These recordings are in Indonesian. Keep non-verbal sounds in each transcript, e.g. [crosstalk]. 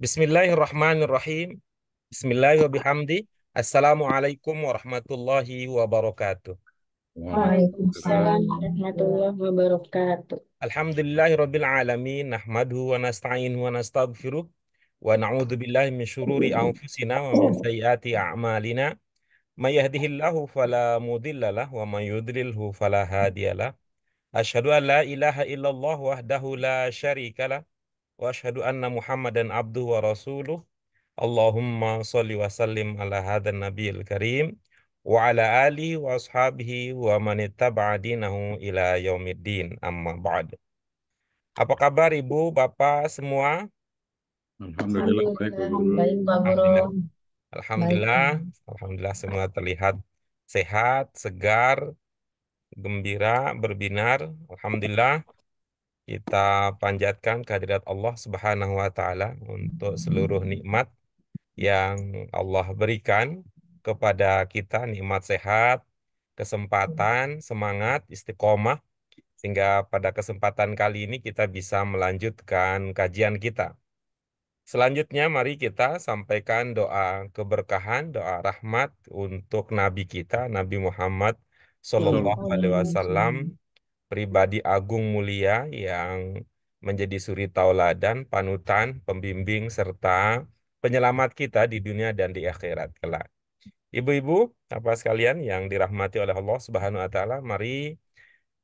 Bismillahirrahmanirrahim. Bismillahirrahmanirrahim. Assalamualaikum warahmatullahi wabarakatuh. Waalaikumsalam warahmatullahi wabarakatuh. Alhamdulillahirabbil alamin nahmaduhu wa nasta'inuhu wa nastaghfiruh wa na'udzu billahi min syururi anfusina wa min sayyiati a'malina may yahdihillahu fala mudhillalah wa may yudlilhu fala hadiyalah. Asyhadu an la ilaha illallah wahdahu la syarikalah وأشهد أن محمدا عبده ورسوله اللهم صل وسلم على هذا النبي الكريم وعلى آله وأصحابه ومن اتبع دينه إلى يوم الدين أما بعد Apa kabar Ibu, Bapak semua? Alhamdulillah baik, Alhamdulillah. Alhamdulillah, Alhamdulillah semua terlihat sehat, segar, gembira, berbinar. Alhamdulillah kita panjatkan kehadirat Allah Subhanahu wa taala untuk seluruh nikmat yang Allah berikan kepada kita nikmat sehat, kesempatan, semangat, istiqomah sehingga pada kesempatan kali ini kita bisa melanjutkan kajian kita. Selanjutnya mari kita sampaikan doa keberkahan, doa rahmat untuk nabi kita Nabi Muhammad sallallahu alaihi wasallam pribadi agung mulia yang menjadi suri tauladan, panutan, pembimbing, serta penyelamat kita di dunia dan di akhirat kelak. Ibu-ibu, apa sekalian yang dirahmati oleh Allah Subhanahu wa taala, mari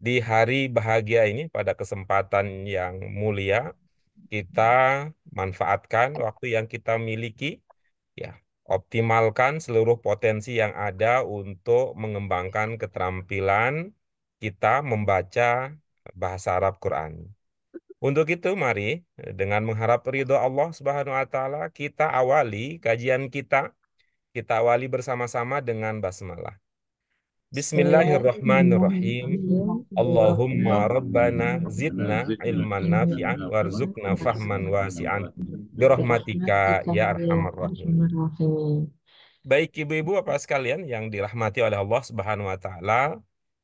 di hari bahagia ini pada kesempatan yang mulia kita manfaatkan waktu yang kita miliki ya, optimalkan seluruh potensi yang ada untuk mengembangkan keterampilan kita membaca bahasa Arab Quran. Untuk itu mari eh, dengan mengharap ridho Allah Subhanahu wa taala kita awali kajian kita kita awali bersama-sama dengan basmalah. Bismillahirrahmanirrahim. Allahumma rabbana zidna ilman nafi'an warzuqna fahman wasi'an birahmatika ya arhamar rahim Baik ibu-ibu apa sekalian yang dirahmati oleh Allah Subhanahu wa taala,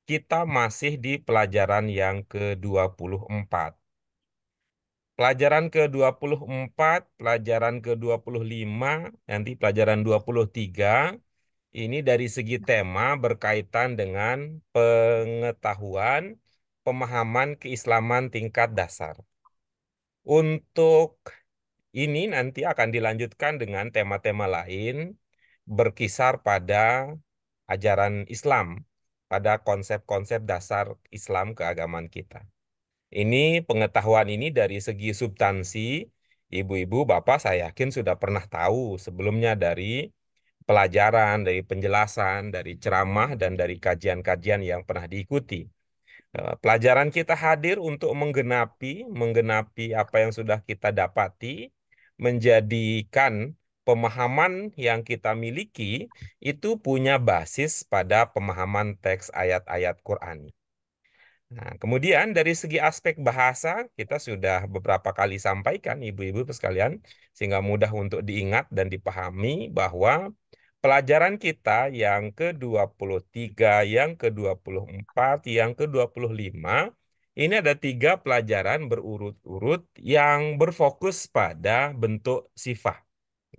kita masih di pelajaran yang ke-24. Pelajaran ke-24, pelajaran ke-25, nanti pelajaran 23, ini dari segi tema berkaitan dengan pengetahuan, pemahaman keislaman tingkat dasar. Untuk ini nanti akan dilanjutkan dengan tema-tema lain berkisar pada ajaran Islam pada konsep-konsep dasar Islam keagamaan kita. Ini pengetahuan ini dari segi substansi, ibu-ibu, bapak saya yakin sudah pernah tahu sebelumnya dari pelajaran, dari penjelasan, dari ceramah, dan dari kajian-kajian yang pernah diikuti. Eh, pelajaran kita hadir untuk menggenapi, menggenapi apa yang sudah kita dapati, menjadikan pemahaman yang kita miliki itu punya basis pada pemahaman teks ayat-ayat Quran. Nah, kemudian dari segi aspek bahasa kita sudah beberapa kali sampaikan ibu-ibu sekalian sehingga mudah untuk diingat dan dipahami bahwa pelajaran kita yang ke-23, yang ke-24, yang ke-25 ini ada tiga pelajaran berurut-urut yang berfokus pada bentuk sifat.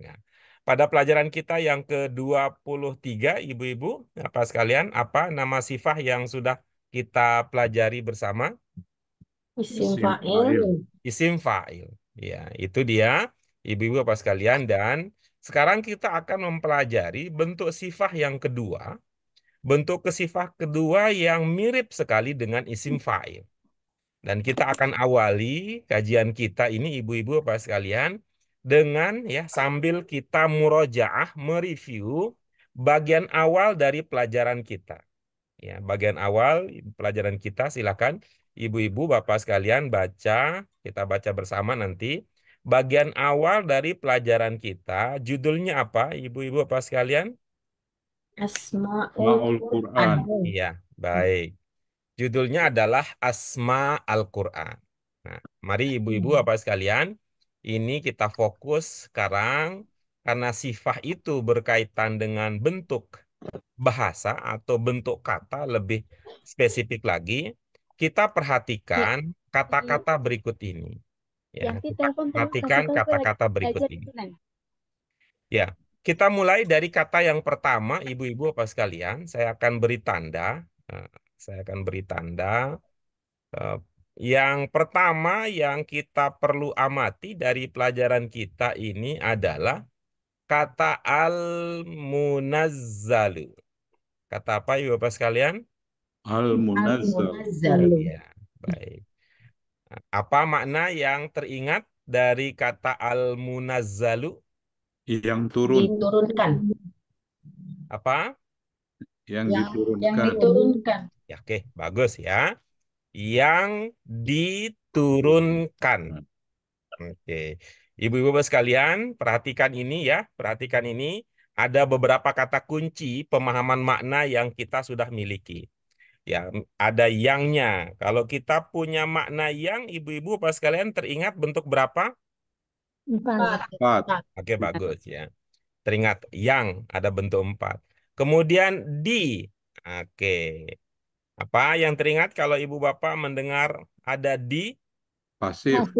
Ya. pada pelajaran kita yang ke-23, Ibu-Ibu, apa sekalian, apa nama sifah yang sudah kita pelajari bersama? Isim fa'il. Isim fa'il. Ya, itu dia, Ibu-Ibu, apa sekalian. Dan sekarang kita akan mempelajari bentuk sifah yang kedua, bentuk kesifah kedua yang mirip sekali dengan isim fa'il. Dan kita akan awali kajian kita ini ibu-ibu apa sekalian dengan ya sambil kita murojaah mereview bagian awal dari pelajaran kita. Ya, bagian awal pelajaran kita silakan ibu-ibu, bapak sekalian baca, kita baca bersama nanti bagian awal dari pelajaran kita. Judulnya apa, ibu-ibu, bapak sekalian? Asma'ul Quran. Iya, baik. Judulnya adalah Asma Al-Quran. Nah, mari ibu-ibu, hmm. bapak sekalian, ini kita fokus sekarang karena sifat itu berkaitan dengan bentuk bahasa atau bentuk kata lebih spesifik lagi. Kita ya. perhatikan kata-kata ya. berikut ini. Ya, kita perhatikan kata-kata berikut ini. Ya, kita mulai dari kata yang pertama, ibu-ibu apa sekalian. Saya akan beri tanda. Nah, saya akan beri tanda eh, yang pertama yang kita perlu amati dari pelajaran kita ini adalah kata al-munazzalu. Kata apa Ibu Bapak sekalian? Al-munazzalu. ya, baik. Apa makna yang teringat dari kata al-munazzalu? Yang turun. Diturunkan. Apa? Yang, yang diturunkan. Yang diturunkan. Ya, oke, bagus ya yang diturunkan. Oke. Ibu-ibu sekalian, perhatikan ini ya, perhatikan ini. Ada beberapa kata kunci pemahaman makna yang kita sudah miliki. Ya, ada yangnya. Kalau kita punya makna yang, ibu-ibu pas sekalian teringat bentuk berapa? Empat. empat. Oke, bagus ya. Teringat yang ada bentuk empat. Kemudian di. Oke. Apa yang teringat kalau ibu bapak mendengar ada di pasif?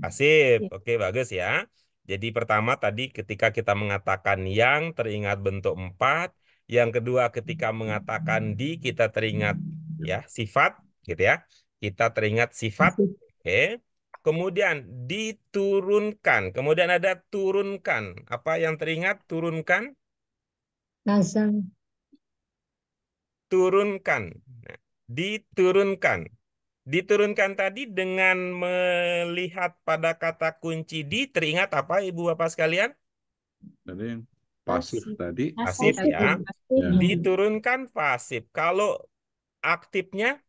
Pasif. Iya. Oke, bagus ya. Jadi pertama tadi ketika kita mengatakan yang teringat bentuk empat, yang kedua ketika mengatakan di kita teringat ya sifat gitu ya. Kita teringat sifat. Oke. Kemudian diturunkan. Kemudian ada turunkan. Apa yang teringat turunkan? Nazar. Turunkan diturunkan. Diturunkan tadi dengan melihat pada kata kunci di teringat apa Ibu Bapak sekalian? Tadi pasif, pasif tadi. Pasif, ya. pasif ya. Diturunkan pasif. Kalau aktifnya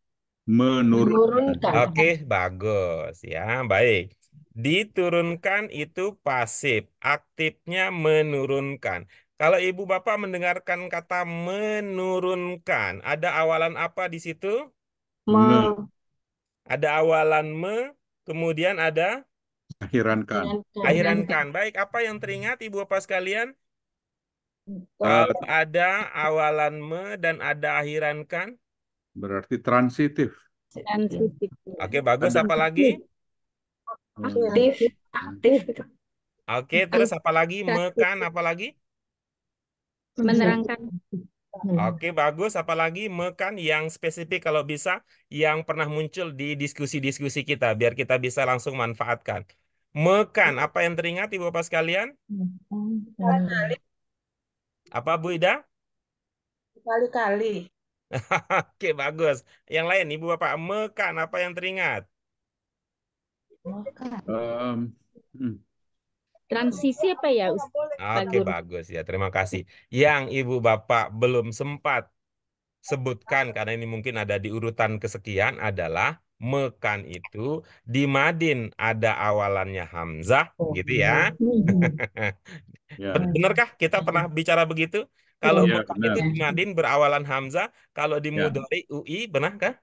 menurunkan. Oke, bagus ya. Baik. Diturunkan itu pasif, aktifnya menurunkan. Kalau ibu bapak mendengarkan kata menurunkan, ada awalan apa di situ? Me. Ada awalan me, kemudian ada akhirankan. Akhirankan. Baik, apa yang teringat ibu bapak sekalian? ada awalan me dan ada akhirankan? Berarti transitif. Transitif. Oke, bagus. Apa lagi? Aktif. Aktif. Oke, terus apa lagi? Mekan apa lagi? Menerangkan. Oke, bagus. Apalagi mekan yang spesifik kalau bisa yang pernah muncul di diskusi-diskusi kita biar kita bisa langsung manfaatkan. Mekan, apa yang teringat Ibu Bapak sekalian? Kali. Apa Bu Ida? Kali-kali. [laughs] Oke, bagus. Yang lain Ibu Bapak, mekan apa yang teringat? Mekan. Um, hmm transisi apa ya Ustaz? Oke, bagus ya. Terima kasih. Yang Ibu Bapak belum sempat sebutkan karena ini mungkin ada di urutan kesekian adalah Mekan itu di Madin ada awalannya Hamzah oh. gitu ya. Iya. [laughs] ya. Benarkah kita pernah bicara begitu? Kalau ya, Mekan itu di Madin berawalan Hamzah, kalau di ya. Mudari UI benarkah?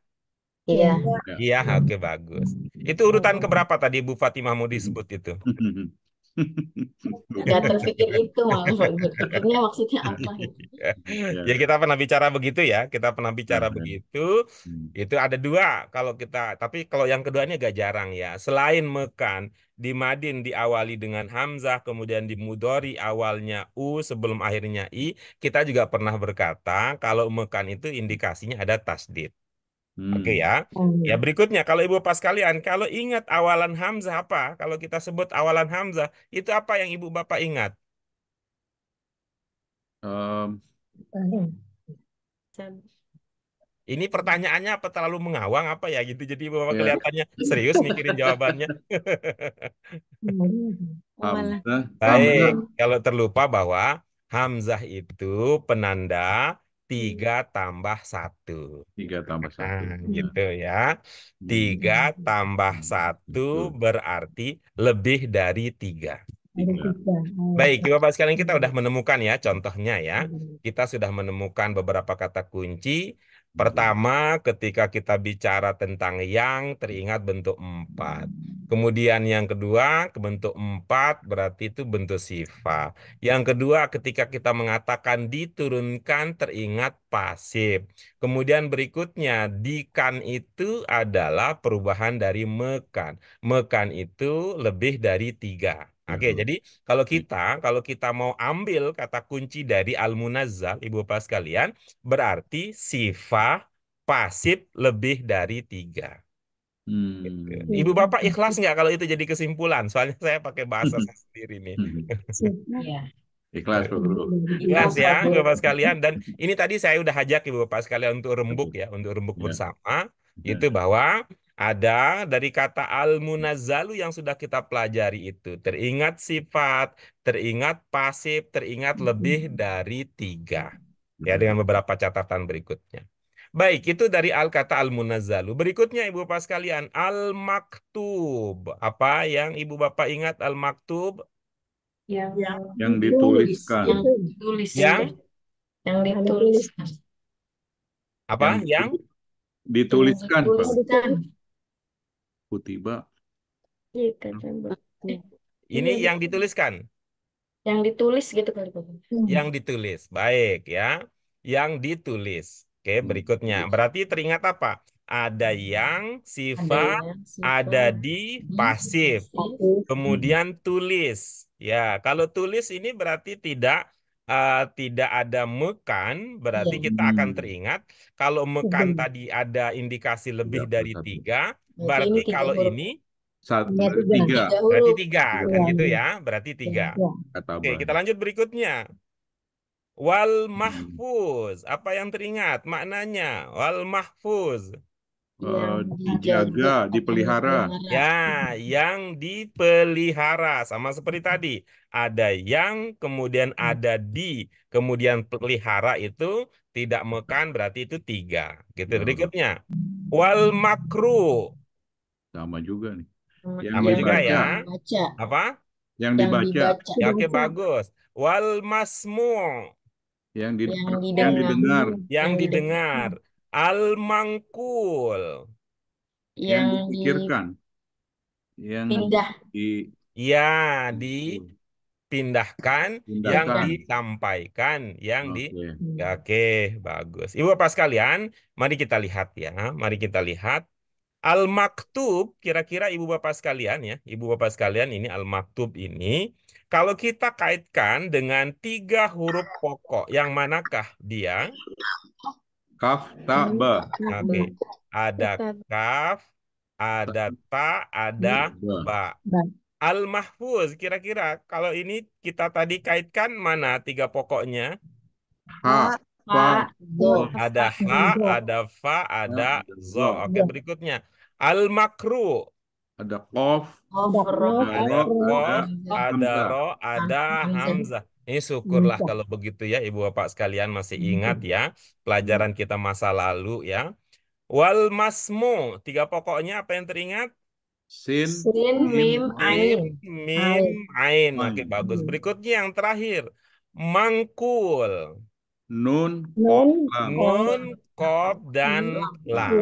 Iya. Iya, oke bagus. Itu urutan keberapa tadi Bu Fatimah mau disebut itu? [laughs] Gak terpikir itu maksudnya, maksudnya apa gitu. ya, ya kita pernah bicara begitu ya, kita pernah bicara ya, begitu. Hmm. Itu ada dua kalau kita, tapi kalau yang kedua ini agak jarang ya. Selain Mekan, di Madin diawali dengan Hamzah, kemudian di Mudori awalnya U sebelum akhirnya I. Kita juga pernah berkata kalau Mekan itu indikasinya ada tasdid. Oke okay, ya. Hmm. Ya berikutnya kalau Ibu pas kalian kalau ingat awalan hamzah apa? Kalau kita sebut awalan hamzah, itu apa yang Ibu Bapak ingat? Um. Ini pertanyaannya apa terlalu mengawang apa ya gitu. Jadi Ibu Bapak yeah. kelihatannya serius mikirin jawabannya. [laughs] Baik, kalau terlupa bahwa hamzah itu penanda tiga tambah satu. Tiga tambah nah, satu. Nah, gitu ya. Tiga hmm, tambah satu gitu. berarti lebih dari tiga. tiga. Oh. Baik, Bapak sekalian kita sudah hmm. menemukan ya contohnya ya. Hmm. Kita sudah menemukan beberapa kata kunci Pertama, ketika kita bicara tentang yang teringat bentuk empat. Kemudian yang kedua, ke bentuk empat berarti itu bentuk sifat. Yang kedua, ketika kita mengatakan diturunkan teringat pasif. Kemudian berikutnya, dikan itu adalah perubahan dari mekan. Mekan itu lebih dari tiga. Oke, okay, jadi kalau hmm. kita kalau kita mau ambil kata kunci dari al-munazzal, Ibu Bapak sekalian, berarti sifat pasif lebih dari tiga. Gitu. Hmm. Ibu Bapak ikhlas nggak kalau itu jadi kesimpulan? Soalnya [laughs] saya pakai bahasa saya sendiri nih. Hmm. Iya. Ikhlas, Bro. Ikhlas ya, Ibu Bapak iya. sekalian. Dan ini tadi saya udah ajak Ibu Bapak sekalian untuk rembuk ya, untuk rembuk iya. bersama. Itu bahwa ada dari kata al-munazzalu yang sudah kita pelajari itu. Teringat sifat, teringat pasif, teringat lebih hmm. dari tiga. Ya, hmm. dengan beberapa catatan berikutnya. Baik, itu dari al kata al-munazzalu. Berikutnya Ibu Bapak sekalian, al-maktub. Apa yang Ibu Bapak ingat al-maktub? Yang, ya. yang dituliskan. Yang ditulis. Yang, yang dituliskan. Apa? Yang, yang dituliskan, Pak. Dituliskan kutiba gitu, nah, ini iya, iya. yang dituliskan yang ditulis gitu kali hmm. yang ditulis baik ya yang ditulis oke hmm. berikutnya berarti teringat apa ada hmm. yang sifat ada, di pasif. kemudian tulis ya kalau tulis ini berarti tidak uh, tidak ada mekan berarti iya. kita akan teringat kalau mekan tadi ada indikasi lebih dari tiga Berarti ini kalau ini satu berarti tiga. berarti tiga, ya. kan iya. gitu ya. Berarti tiga. Ya. Oke, kita lanjut berikutnya. Wal hmm. mahfuz, apa yang teringat maknanya? Wal mahfuz. Uh, dijaga, dipelihara. Ya, yang dipelihara sama seperti hmm. tadi. Ada yang, kemudian hmm. ada di, kemudian pelihara itu tidak mekan berarti itu tiga. Gitu. Berikutnya, wal makruh. Sama juga nih. Hmm, yang Sama dibaca. juga ya. Baca. Apa? Yang, yang dibaca. dibaca. Oke, bagus. Wal masmu. Yang, di, yang didengar. Yang didengar. Yang didengar. Al mangkul. Yang, yang dipikirkan. Yang pindah. Di, ya, dipindahkan. Pindahkan. Yang disampaikan. Yang okay. di... Oke, okay, bagus. Ibu Bapak sekalian, mari kita lihat ya. Mari kita lihat Al-Maktub, kira-kira Ibu Bapak sekalian ya, Ibu Bapak sekalian ini Al-Maktub ini, kalau kita kaitkan dengan tiga huruf pokok, yang manakah dia? Kaf, ta, hmm. ba. Oke, okay. ada kaf, ada ta, ada hmm. ba. Al-Mahfuz, kira-kira kalau ini kita tadi kaitkan mana tiga pokoknya? Ha fa, do. Ada ha, ada fa, ada zo. Oke, iya. berikutnya. Al makru. Ada kof, ada kof, ada ro, ada hamzah. Ini syukurlah kalau begitu ya Ibu Bapak sekalian masih iya. ingat ya pelajaran kita masa lalu ya. Wal masmu, tiga pokoknya apa yang teringat? Sin, Sin mim, ain. Mim, ain. Oke, bagus. Hmm. Berikutnya yang terakhir. Mangkul nun, kop, lam. nun, kop, dan lam.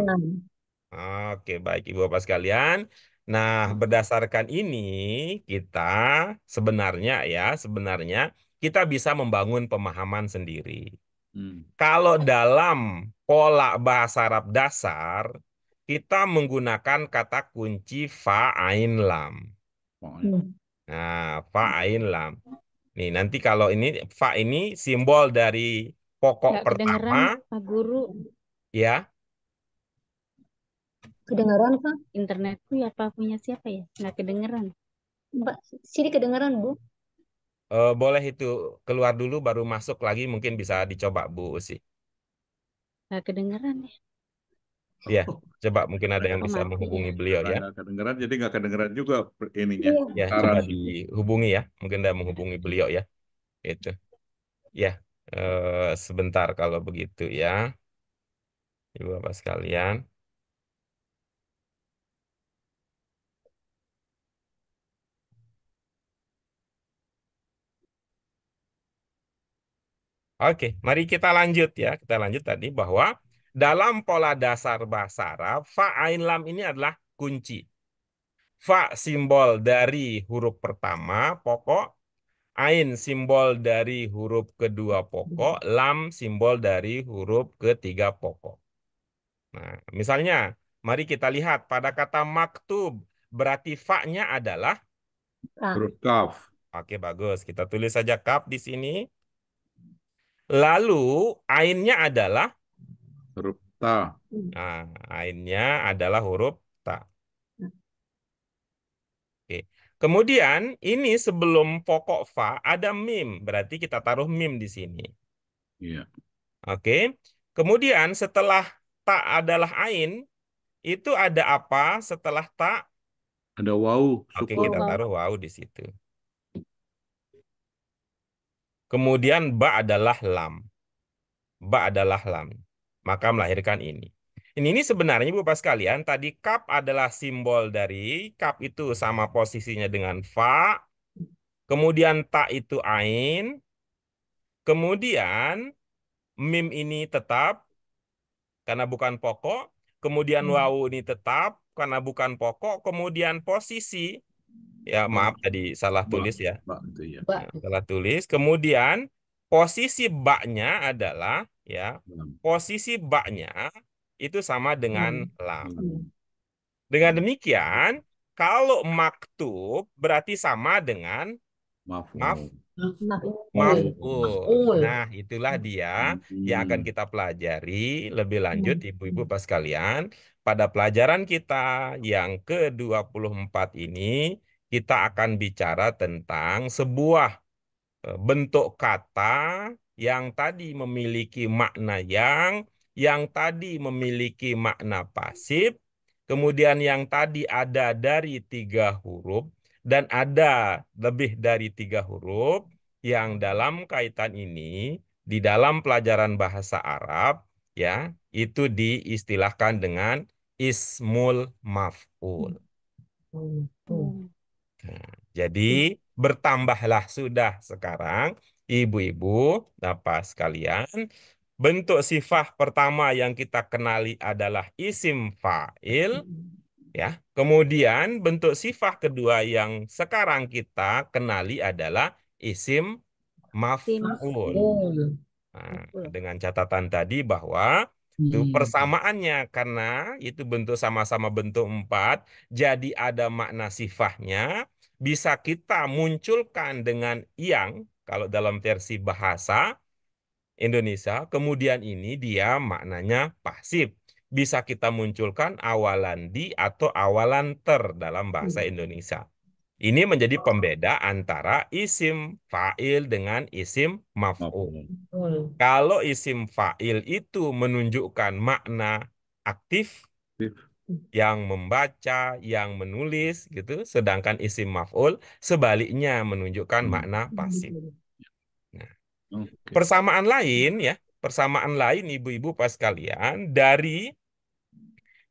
Oke, baik Ibu Bapak sekalian. Nah, berdasarkan ini kita sebenarnya ya, sebenarnya kita bisa membangun pemahaman sendiri. Hmm. Kalau dalam pola bahasa Arab dasar, kita menggunakan kata kunci fa'ain lam. Hmm. Nah, fa'ain lam. Nih, nanti kalau ini fa ini simbol dari pokok Nggak pertama. Pak Guru. Ya. Kedengaran, Pak? Internetku ya, Pak, punya siapa ya? Nggak kedengaran. Mbak, sini kedengaran, Bu. Uh, boleh itu keluar dulu baru masuk lagi mungkin bisa dicoba Bu sih. Nggak kedengaran ya. Iya, oh. coba mungkin ada yang bisa menghubungi beliau ya. kedengeran, jadi nggak kedengeran juga ininya. Ya, coba dihubungi ya. Mungkin ada menghubungi beliau ya. Itu. Ya, sebentar kalau begitu ya. Ibu Bapak sekalian. Oke, mari kita lanjut ya. Kita lanjut tadi bahwa dalam pola dasar bahasa Arab, fa ain lam ini adalah kunci. Fa simbol dari huruf pertama pokok, ain simbol dari huruf kedua pokok, lam simbol dari huruf ketiga pokok. Nah, misalnya mari kita lihat pada kata maktub berarti fa-nya adalah huruf kaf. Oke, bagus. Kita tulis saja kaf di sini. Lalu ainnya adalah Huruf ta. Hmm. Nah, ainnya adalah huruf ta. Oke. Kemudian ini sebelum pokok fa ada mim, berarti kita taruh mim di sini. Iya. Oke. Kemudian setelah Ta adalah ain, itu ada apa setelah Ta? Ada wau. Oke, kita taruh wau di situ. Kemudian ba adalah lam. Ba adalah lam maka melahirkan ini. Ini, ini sebenarnya Bapak sekalian, tadi cup adalah simbol dari cup itu sama posisinya dengan fa, kemudian ta itu ain, kemudian mim ini tetap karena bukan pokok, kemudian hmm. wau ini tetap karena bukan pokok, kemudian posisi ya maaf tadi salah tulis ya. Ba, ba, iya. ya. Salah tulis. Kemudian posisi baknya adalah ya hmm. posisi baknya itu sama dengan hmm. lam. Hmm. Dengan demikian, kalau maktub berarti sama dengan maf'ul. Maf Maf'ul. Nah, itulah dia yang akan kita pelajari lebih lanjut Ibu-ibu pas sekalian. Pada pelajaran kita yang ke-24 ini, kita akan bicara tentang sebuah e, bentuk kata yang tadi memiliki makna yang, yang tadi memiliki makna pasif, kemudian yang tadi ada dari tiga huruf, dan ada lebih dari tiga huruf, yang dalam kaitan ini, di dalam pelajaran bahasa Arab, ya itu diistilahkan dengan ismul maf'ul. Hmm, nah, jadi bertambahlah sudah sekarang Ibu-ibu, Bapak sekalian, bentuk sifat pertama yang kita kenali adalah isim fa'il. Ya. Kemudian bentuk sifat kedua yang sekarang kita kenali adalah isim maf'ul. Nah, dengan catatan tadi bahwa itu hmm. persamaannya karena itu bentuk sama-sama bentuk empat, jadi ada makna sifahnya bisa kita munculkan dengan yang kalau dalam versi bahasa Indonesia, kemudian ini dia maknanya pasif. Bisa kita munculkan awalan di atau awalan ter dalam bahasa hmm. Indonesia. Ini menjadi ah. pembeda antara isim fa'il dengan isim maf'ul. Kalau isim fa'il itu menunjukkan makna aktif, yang membaca, yang menulis gitu, sedangkan isim maf'ul sebaliknya menunjukkan hmm. makna pasif. Nah, persamaan lain ya, persamaan lain ibu-ibu pas kalian dari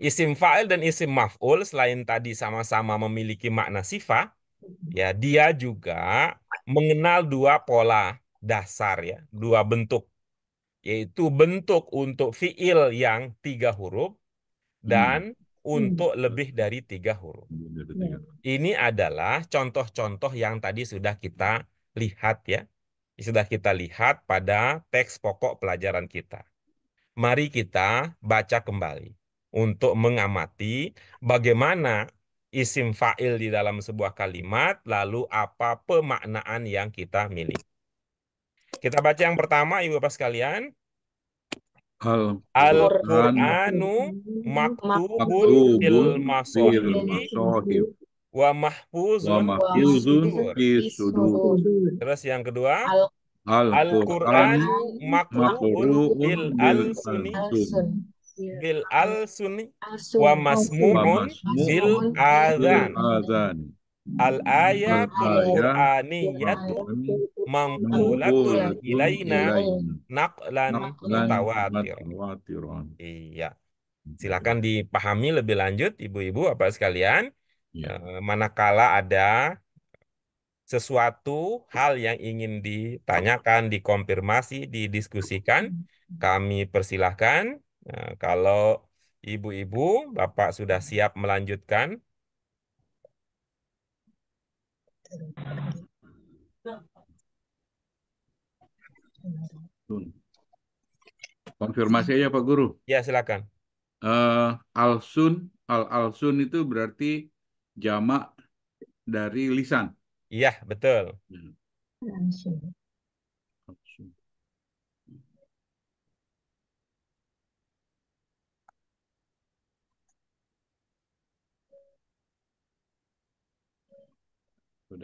isim fa'il dan isim maf'ul selain tadi sama-sama memiliki makna sifat, hmm. ya dia juga mengenal dua pola dasar ya, dua bentuk yaitu bentuk untuk fiil yang tiga huruf hmm. dan hmm. Hmm. untuk lebih dari tiga huruf. Ini adalah contoh-contoh yang tadi sudah kita lihat ya. Sudah kita lihat pada teks pokok pelajaran kita. Mari kita baca kembali untuk mengamati bagaimana isim fa'il di dalam sebuah kalimat, lalu apa pemaknaan yang kita miliki. Kita baca yang pertama, Ibu Bapak sekalian. Al-Qur'anu maktubun fil masahif wa mahfuzun fi sudur. Terus yang kedua Al-Qur'an maktubun bil al Sunni, bil al Sunni, wa masmumun bil adzan. Al ayatul Qur'aniyatu manqulatun ilaina naqlan mutawatir. Iya. Hmm. Silakan dipahami lebih lanjut Ibu-ibu apa sekalian. Ya. Manakala ada sesuatu hal yang ingin ditanyakan, dikonfirmasi, didiskusikan, kami persilahkan. Eh, kalau ibu-ibu, Bapak sudah siap melanjutkan Konfirmasi aja Pak Guru. Ya silakan. Uh, alsun al alsun itu berarti jamak dari lisan. Iya betul. Hmm.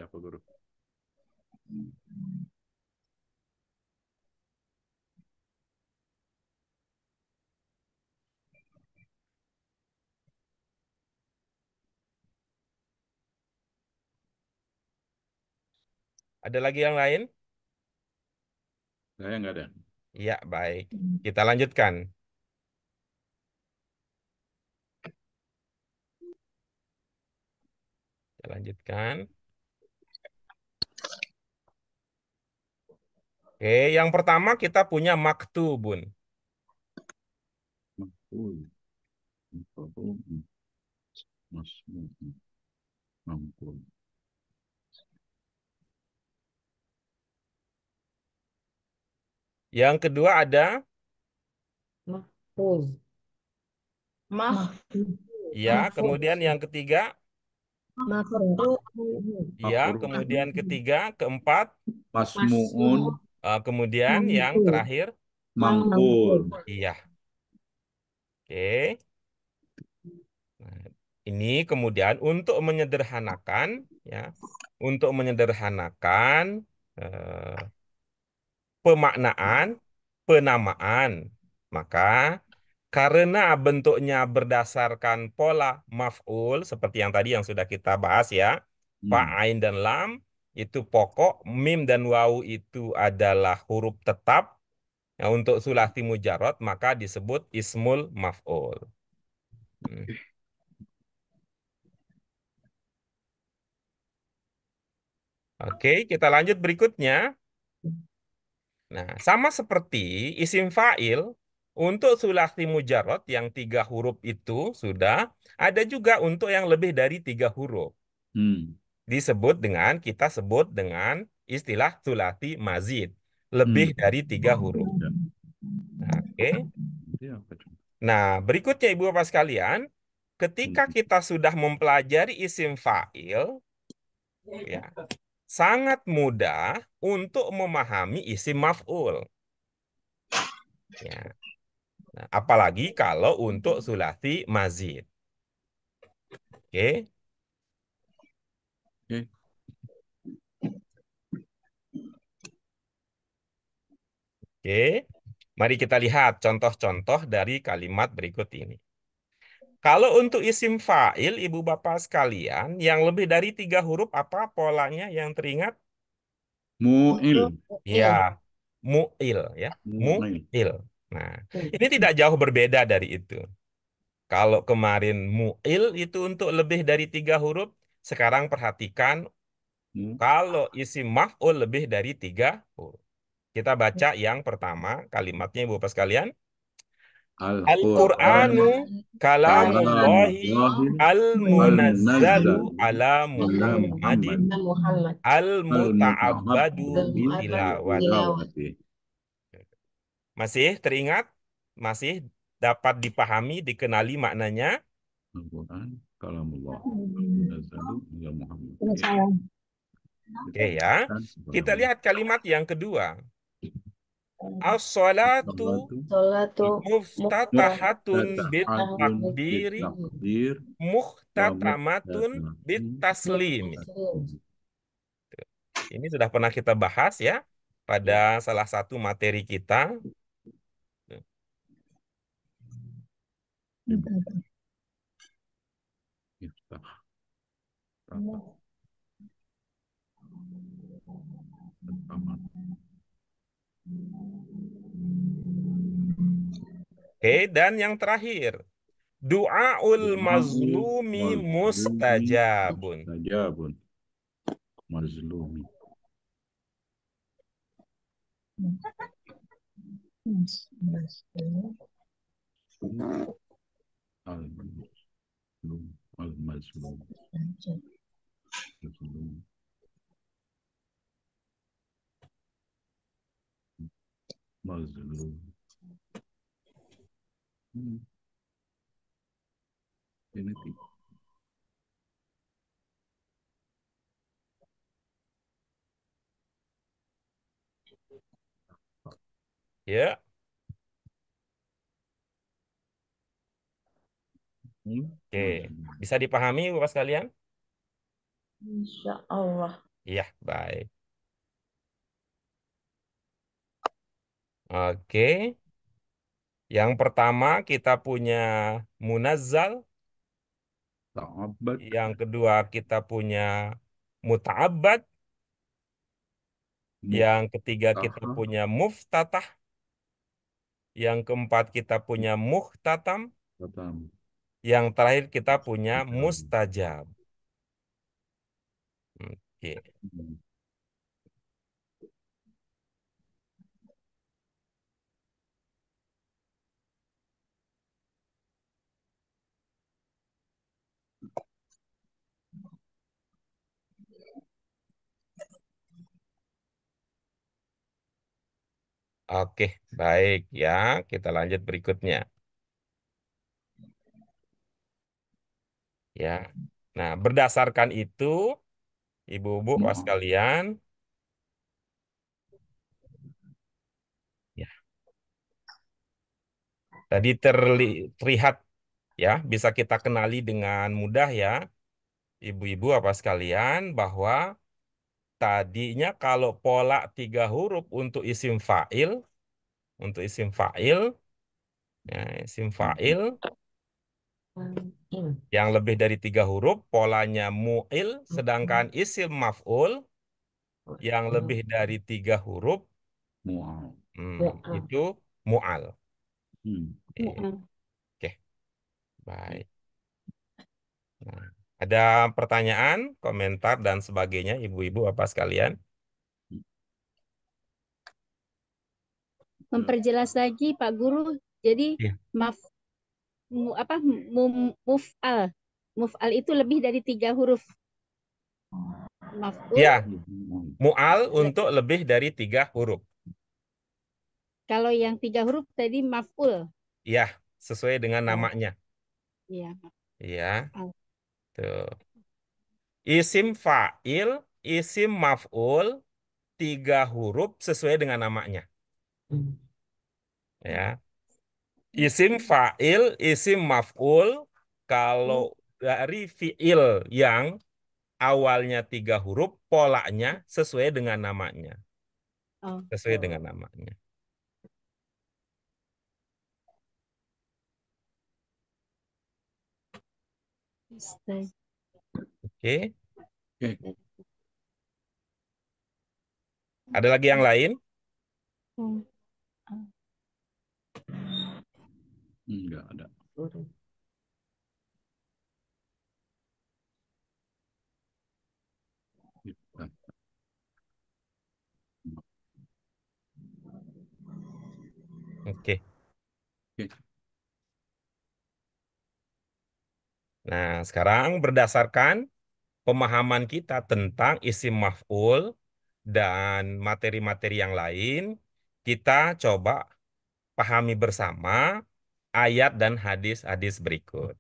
sudah Pak Guru. Ada lagi yang lain? Saya nggak ada. Iya, baik. Kita lanjutkan. Kita lanjutkan. Oke, yang pertama kita punya maktubun. Yang kedua ada mahfuz. Mahfuz. Ya, kemudian yang ketiga Ya, kemudian ketiga, keempat Masmuun. Uh, kemudian Mangkul. yang terakhir mangkul. Iya. Oke. Okay. Nah, ini kemudian untuk menyederhanakan ya, untuk menyederhanakan uh, pemaknaan penamaan, maka karena bentuknya berdasarkan pola maf'ul seperti yang tadi yang sudah kita bahas ya, hmm. fa'ain dan lam itu pokok, mim dan wau itu adalah huruf tetap. Nah, untuk timu jarot maka disebut ismul maf'ul. Hmm. Oke, kita lanjut berikutnya. Nah, sama seperti isim fa'il, untuk timu jarot yang tiga huruf itu sudah, ada juga untuk yang lebih dari tiga huruf. Hmm disebut dengan kita sebut dengan istilah sulati mazid lebih hmm. dari tiga huruf. Ya. Nah, Oke. Okay. Nah berikutnya ibu bapak sekalian, ketika hmm. kita sudah mempelajari isim fa'il, ya, sangat mudah untuk memahami isim maf'ul. Ya. Nah, apalagi kalau untuk sulati mazid. Oke. Okay. Oke, mari kita lihat contoh-contoh dari kalimat berikut ini. Kalau untuk isim fa'il, Ibu Bapak sekalian, yang lebih dari tiga huruf apa polanya yang teringat? Mu'il. Ya, mu'il. Ya. Mu'il. Nah, ini tidak jauh berbeda dari itu. Kalau kemarin mu'il itu untuk lebih dari tiga huruf, sekarang perhatikan kalau isim maf'ul lebih dari tiga huruf. Kita baca yang pertama kalimatnya Ibu Bapak sekalian. Al-Qur'anu kalamullahi al-munazzalu ala Muhammadin al-muta'abbadu bitilawati. Masih teringat? Masih dapat dipahami, dikenali maknanya? Al-Qur'an kalamullah al-munazzalu ala Muhammadin. Oke okay, ya. Kita lihat kalimat yang kedua. As-salatu muftatahatun bitakbiri muhtatamatun bitaslimi. Ini sudah pernah kita bahas ya pada salah satu materi kita. Iftah. Oke, dan yang terakhir, du'aul mazlumi mustajabun. Mustajabun. Mazlumi. Al-mazlum. Al-mazlum. mazlum. Ini tiga. Ya. Oke, bisa dipahami Bapak sekalian? Insya Allah. Iya, baik. Oke. Yang pertama kita punya munazzal. Ta'abbad. Yang kedua kita punya muta'abbad. Yang ketiga kita punya muftatah. Yang keempat kita punya muhtatam. Yang terakhir kita punya mustajab. Oke. Okay. Hmm. Oke, baik ya. Kita lanjut berikutnya. Ya. Nah, berdasarkan itu, Ibu-ibu, ya. Hmm. mas sekalian, ya. Tadi terli terlihat ya, bisa kita kenali dengan mudah ya, Ibu-ibu apa sekalian bahwa Tadinya kalau pola tiga huruf untuk isim fa'il, untuk isim fa'il, ya, isim fa'il, yang lebih dari tiga huruf, polanya mu'il, sedangkan mm-hmm. isim maf'ul, yang mm-hmm. lebih dari tiga huruf, Hmm, itu mu'al. Hmm. Oke, mm-hmm. okay. baik. Nah. Ada pertanyaan, komentar, dan sebagainya, ibu-ibu, apa sekalian? Memperjelas lagi, Pak Guru. Jadi, ya. maaf, mu, apa, mu, muf'al. Muf'al itu lebih dari tiga huruf. Maaf. Ya, mu'al untuk lebih dari tiga huruf. Kalau yang tiga huruf tadi maf'ul. Ya, sesuai dengan iya. namanya. Iya. Iya. Oh. Tuh. Gitu. Isim fa'il, isim maf'ul, tiga huruf sesuai dengan namanya. Ya. Isim fa'il, isim maf'ul, kalau dari fi'il yang awalnya tiga huruf, polanya sesuai dengan namanya. Oh. Sesuai dengan namanya. Oke. Okay. Okay. Ada lagi yang lain? Hmm. Enggak ada. Oke. Okay. Nah, sekarang berdasarkan pemahaman kita tentang isim maf'ul dan materi-materi yang lain, kita coba pahami bersama ayat dan hadis-hadis berikut.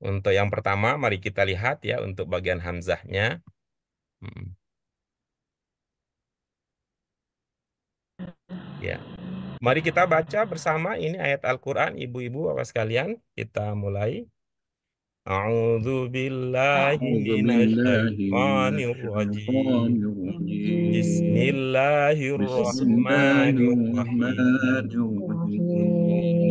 Untuk yang pertama, mari kita lihat ya untuk bagian hamzahnya. Ya. Mari kita baca bersama ini ayat Al-Quran, ibu-ibu, bapak sekalian. Kita mulai. A'udzu billahi أعوذ minasyaitonir rajim.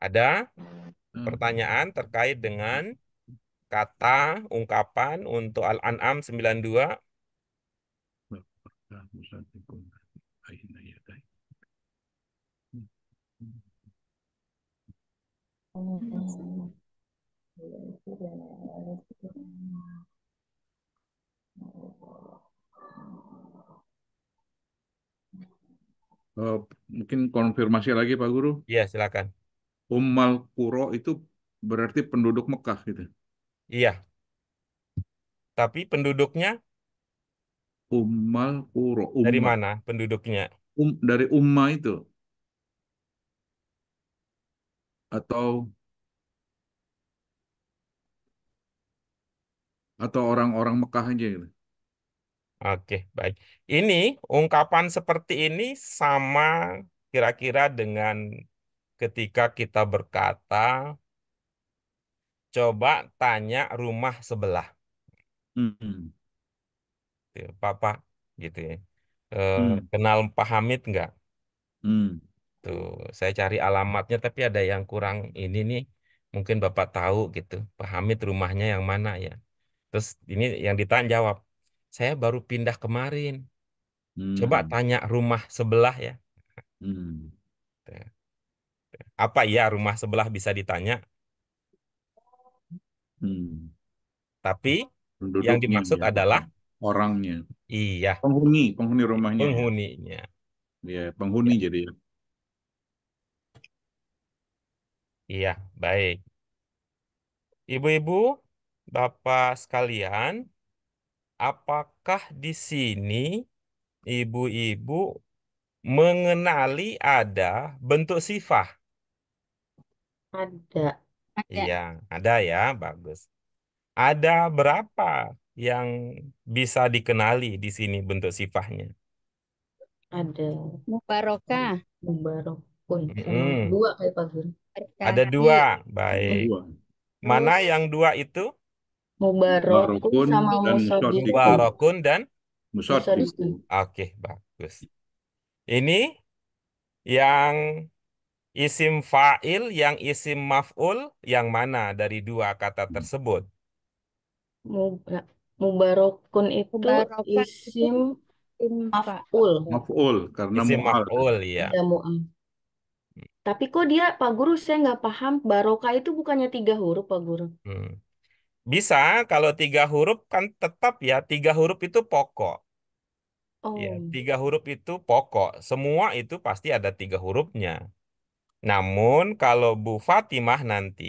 Ada hmm. pertanyaan terkait dengan kata ungkapan untuk Al-An'am 92? Eh, mungkin konfirmasi lagi Pak Guru. Iya, silakan. Ummal Qura itu berarti penduduk Mekah gitu. Iya. Tapi penduduknya Ummal Qura. Umma. Dari mana penduduknya? Um, dari Umma itu. Atau atau orang-orang Mekah aja gitu. Oke, baik. Ini ungkapan seperti ini sama kira-kira dengan ketika kita berkata, coba tanya rumah sebelah. Mm-hmm. Papa, gitu ya. E, mm. Kenal Pak Hamid nggak? Mm. Tuh, saya cari alamatnya tapi ada yang kurang ini nih. Mungkin Bapak tahu gitu. Pak Hamid rumahnya yang mana ya? Terus ini yang ditanya jawab saya baru pindah kemarin. Hmm. Coba tanya rumah sebelah ya. Hmm. Apa ya rumah sebelah bisa ditanya? Hmm. Tapi Penduduknya yang dimaksud ya. adalah ya. orangnya. Iya. Penghuni, penghuni rumahnya. Ya. Penghuninya. Iya, penghuni iya. ya. jadi. Iya, baik. Ibu-ibu, Bapak sekalian, apakah di sini ibu-ibu mengenali ada bentuk sifah? Ada. Ada. Iya, ada ya, bagus. Ada berapa yang bisa dikenali di sini bentuk sifahnya? Ada. Mubaroka, Mubarokun. Mm-mm. Dua kayak Ada dua, iya. baik. Mana yang dua itu? Mubarokun sama dan musodikun. Mubarokun dan musodikun. Oke, bagus. Ini yang isim fa'il, yang isim maf'ul, yang mana dari dua kata tersebut? Mubarokun kan itu isim maf'ul. Maf'ul, karena isim maf'ul, ya. Ya, Tapi kok dia, Pak Guru, saya nggak paham. Barokah itu bukannya tiga huruf, Pak Guru. Hmm. Bisa, kalau tiga huruf kan tetap ya, tiga huruf itu pokok. Ya, oh. tiga huruf itu pokok. Semua itu pasti ada tiga hurufnya. Namun kalau Bu Fatimah nanti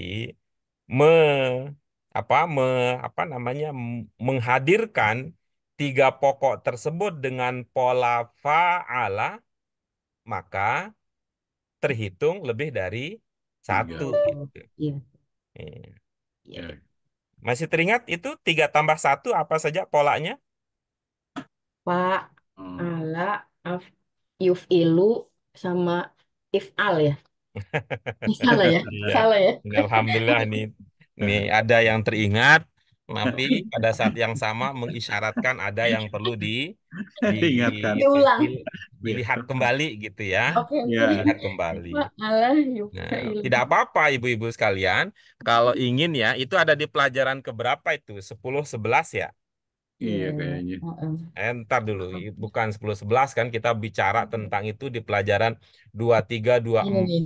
me apa me apa namanya menghadirkan tiga pokok tersebut dengan pola fa'ala, maka terhitung lebih dari satu gitu. Iya. gitu. Iya. Yeah. Yeah. Yeah. Masih teringat itu tiga tambah satu apa saja polanya? Pak, hmm. ala, af, yuf ilu, sama If Al ya? [laughs] Salah ya? Iya. Salah ya? Alhamdulillah nih, nih nah. ada yang teringat, tapi pada saat yang sama mengisyaratkan ada yang perlu di, di diingatkan diulang dilihat kembali gitu ya okay, iya. yeah. dilihat kembali nah, tidak apa-apa ibu-ibu sekalian kalau ingin ya itu ada di pelajaran keberapa itu 10 11 ya Iya kayaknya. Iya, Entar eh, dulu, bukan 10 11 kan kita bicara tentang itu di pelajaran 23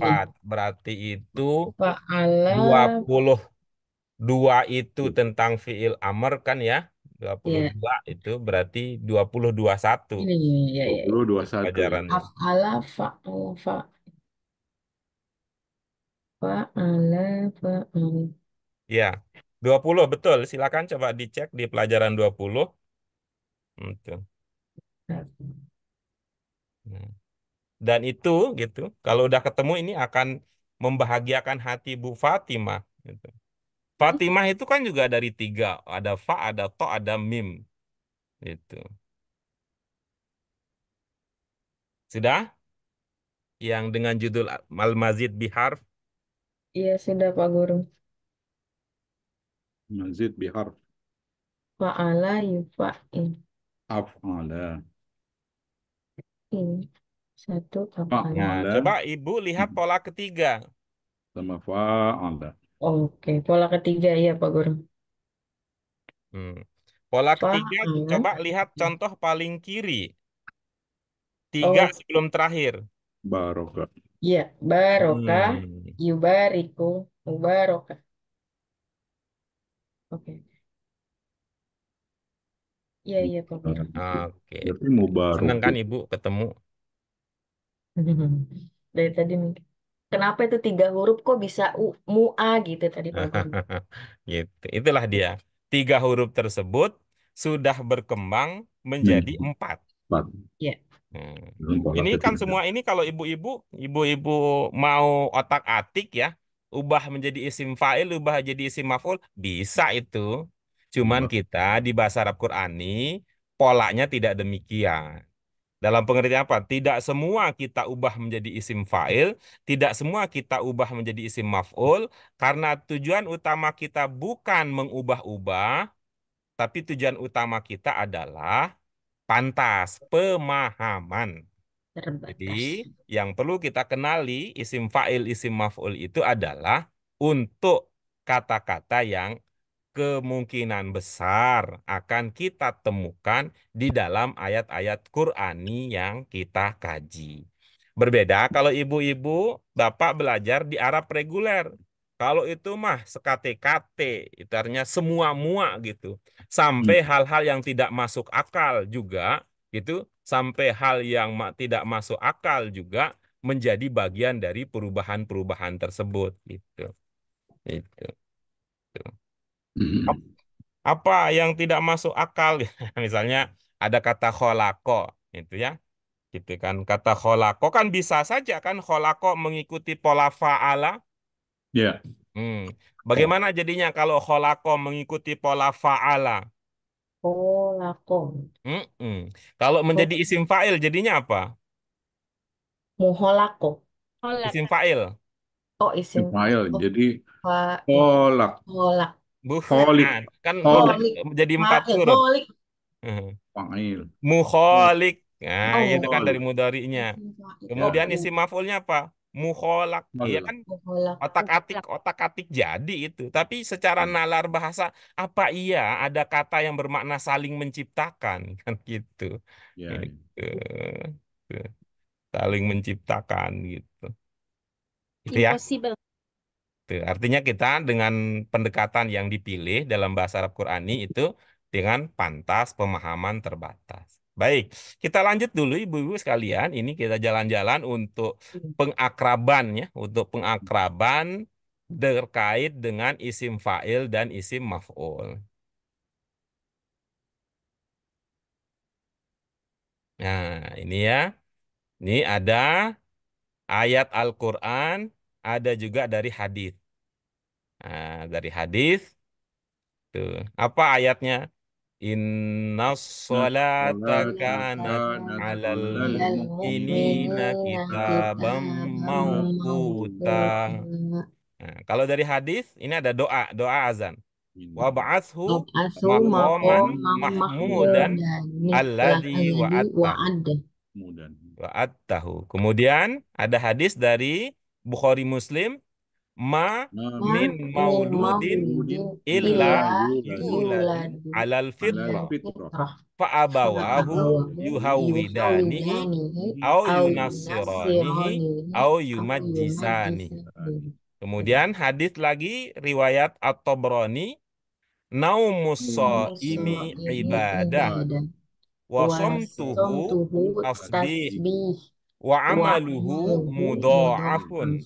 24. Iya, Berarti itu 20 Dua itu iya. tentang fiil amr kan ya? 22 iya. yeah. itu berarti 2021 satu. Iya, iya, iya. 22 iya. Pelajaran. Af'ala fa'ala fa. Fa'ala fa'ala. Ya, 20 betul. Silakan coba dicek di pelajaran 20. itu hmm, hmm. Dan itu gitu. Kalau udah ketemu ini akan membahagiakan hati Bu Fatimah gitu. Fatimah itu kan juga dari tiga, ada fa, ada to, ada mim. Itu. Sudah? Yang dengan judul Al-Mazid Biharf? Iya, sudah Pak Guru. Mazid Biharf. Fa'ala yufa'in. Af'ala. In. Satu Fa'ala. Nah, coba Ibu lihat pola ketiga. Sama fa'ala. Oke, pola ketiga ya Pak Guru. Hmm. Pola ketiga, Paham. coba lihat contoh paling kiri. Tiga Oh, sebelum terakhir. Barokah. iya. Baroka, Hmm. yubariku, mubaroka. Oke. Iya, iya Pak Guru. Oke. Berarti Seneng kan Ibu ketemu? [laughs] Dari tadi mungkin. Kenapa itu tiga huruf kok bisa u mu gitu tadi Pak [laughs] Guru? Gitu. Itulah dia. Tiga huruf tersebut sudah berkembang menjadi hmm. empat. Empat. Ya. Hmm. Ini kan semua ini kalau ibu-ibu, ibu-ibu mau otak-atik ya, ubah menjadi isim fa'il, ubah jadi isim maf'ul, bisa itu. Cuman kita di bahasa Arab Qurani polanya tidak demikian. Dalam pengertian apa? Tidak semua kita ubah menjadi isim fa'il, tidak semua kita ubah menjadi isim maf'ul, karena tujuan utama kita bukan mengubah-ubah, tapi tujuan utama kita adalah pantas, pemahaman. Terbatas. Jadi yang perlu kita kenali isim fa'il, isim maf'ul itu adalah untuk kata-kata yang kemungkinan besar akan kita temukan di dalam ayat-ayat Qurani yang kita kaji. Berbeda kalau ibu-ibu, bapak belajar di Arab reguler. Kalau itu mah sekate-kate, itu artinya semua-mua gitu. Sampai hmm. hal-hal yang tidak masuk akal juga, gitu. Sampai hal yang tidak masuk akal juga menjadi bagian dari perubahan-perubahan tersebut, gitu. Itu. Gitu. Mm-hmm. Apa yang tidak masuk akal? [laughs] Misalnya ada kata kholako, itu ya. Gitu kan. Kata kholako kan bisa saja kan kholako mengikuti pola fa'ala. Ya. Yeah. Hmm. Bagaimana jadinya kalau kholako mengikuti pola fa'ala? Kholako. Oh, mm -mm. Kalau menjadi isim fa'il jadinya apa? Muholako. Isim fa'il. Oh, isim. fa'il. Jadi kholak Bukholik. kan menjadi jadi empat huruf. Hmm. Fa'il. Mukholik. Nah, oh. itu kan dari mudarinya. Kemudian ya. isi mafulnya apa? Mukholak. Iya kan otak-atik, otak-atik jadi itu. Tapi secara hmm. nalar bahasa, apa iya ada kata yang bermakna saling menciptakan? [laughs] Kan gitu. Ya, gitu. Ya. Saling menciptakan gitu. Impossible. Gitu. Artinya kita dengan pendekatan yang dipilih dalam bahasa Arab Qurani itu dengan pantas pemahaman terbatas. Baik, kita lanjut dulu ibu-ibu sekalian. Ini kita jalan-jalan untuk hmm. pengakraban ya, untuk pengakraban terkait dengan isim fa'il dan isim maf'ul. Nah, ini ya. Ini ada ayat Al-Qur'an ada juga dari hadis. Nah, dari hadis tuh apa ayatnya? Inna sholata kanat alal mu'minina kitabam mawquta. Nah, kalau dari hadis ini ada doa, doa azan. Wa ba'athu maqaman mahmudan alladhi wa'adtahu. Kemudian ada hadis dari Bukhari Muslim ma min mauludin illa yulad alal fitrah fa abawahu yuhawidani au yunasirani au yumajjisani kemudian hadis lagi riwayat at-Tabrani naumus saimi ibadah wa samtuhu tasbih wa amaluhu mudha'afun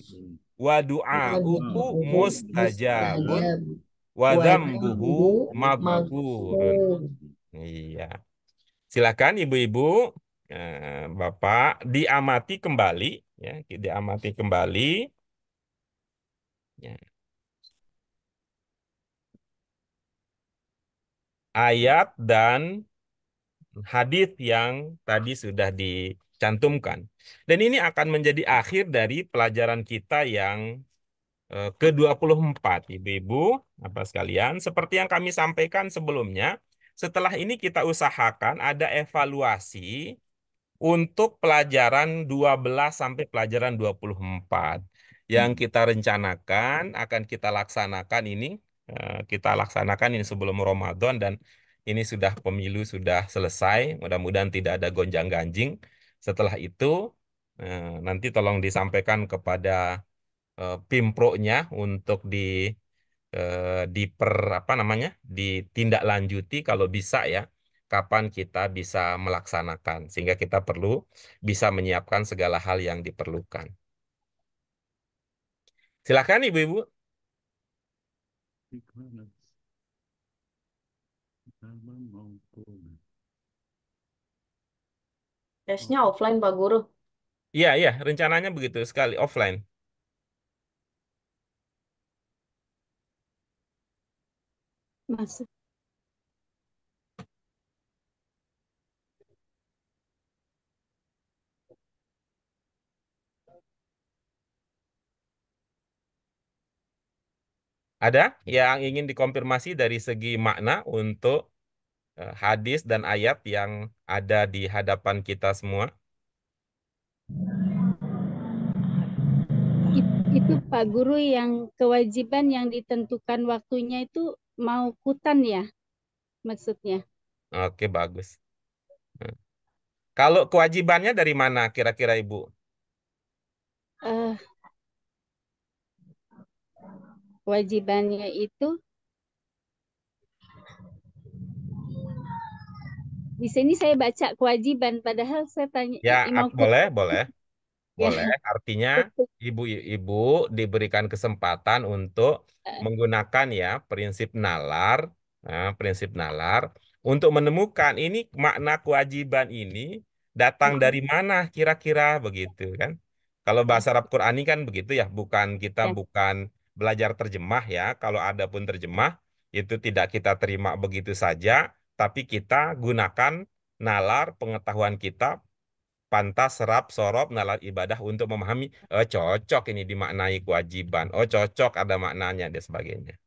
wa du'a'uhu mustajabun wa dzambuhu maghfurun. Iya. Silakan ibu-ibu, eh, Bapak diamati kembali ya, diamati kembali. Ya. Ayat dan hadis yang tadi sudah di cantumkan. Dan ini akan menjadi akhir dari pelajaran kita yang eh, ke-24, Ibu-ibu, apa sekalian. Seperti yang kami sampaikan sebelumnya, setelah ini kita usahakan ada evaluasi untuk pelajaran 12 sampai pelajaran 24 yang kita rencanakan akan kita laksanakan ini eh, kita laksanakan ini sebelum Ramadan dan ini sudah pemilu sudah selesai mudah-mudahan tidak ada gonjang-ganjing setelah itu eh, nanti tolong disampaikan kepada eh, pimpro-nya untuk di di eh, diper apa namanya ditindaklanjuti kalau bisa ya kapan kita bisa melaksanakan sehingga kita perlu bisa menyiapkan segala hal yang diperlukan. Silakan ibu-ibu. Tesnya offline Pak Guru. Iya, iya, rencananya begitu sekali offline. Masuk. Ada yang ingin dikonfirmasi dari segi makna untuk Eh, hadis dan ayat yang ada di hadapan kita semua? Itu Pak Guru yang kewajiban yang ditentukan waktunya itu mau kutan ya maksudnya. Oke, bagus. Hmm. Kalau kewajibannya dari mana kira-kira Ibu? Uh, kewajibannya itu di sini saya baca kewajiban padahal saya tanya ya eh, imam ah, boleh boleh ya. boleh artinya ibu-ibu diberikan kesempatan untuk eh. menggunakan ya prinsip nalar nah, prinsip nalar untuk menemukan ini makna kewajiban ini datang hmm. dari mana kira-kira begitu kan kalau bahasa Arab Qurani kan begitu ya bukan kita ya. bukan belajar terjemah ya kalau ada pun terjemah itu tidak kita terima begitu saja tapi kita gunakan nalar pengetahuan kita pantas serap sorop nalar ibadah untuk memahami oh, cocok ini dimaknai kewajiban oh cocok ada maknanya dan sebagainya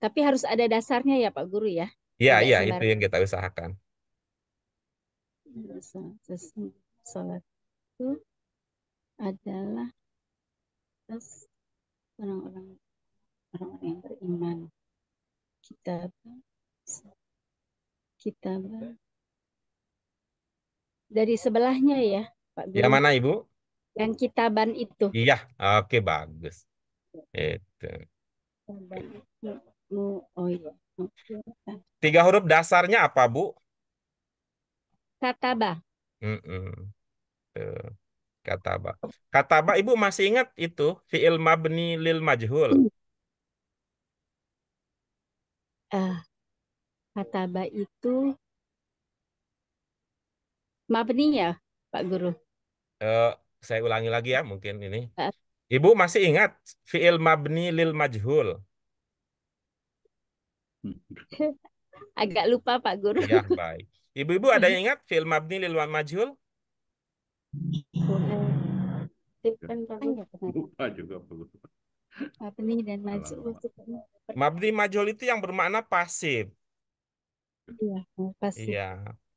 tapi harus ada dasarnya ya Pak Guru ya iya iya itu yang kita usahakan salat itu adalah orang-orang yang beriman kitab kitab dari sebelahnya ya Pak Guru. Yang mana Ibu? Yang kitaban itu. Iya, oke bagus. Itu. Oh iya. Tiga huruf dasarnya apa Bu? Kataba. Mm -mm. Kataba. Kataba Ibu masih ingat itu fiil mabni lil majhul. Hmm. Uh, ah, Hataba itu mabni ya, Pak Guru? Eh, saya ulangi lagi ya mungkin ini. Uh. Ibu masih ingat fiil mabni lil majhul? [laughs] Agak lupa Pak Guru. Ya, baik. Ibu-ibu ada yang ingat fiil mabni lil majhul? Lupa juga Pak Guru. Mabni dan majul. Mabni majul itu yang bermakna pasif. Iya, oh, pasif. Iya.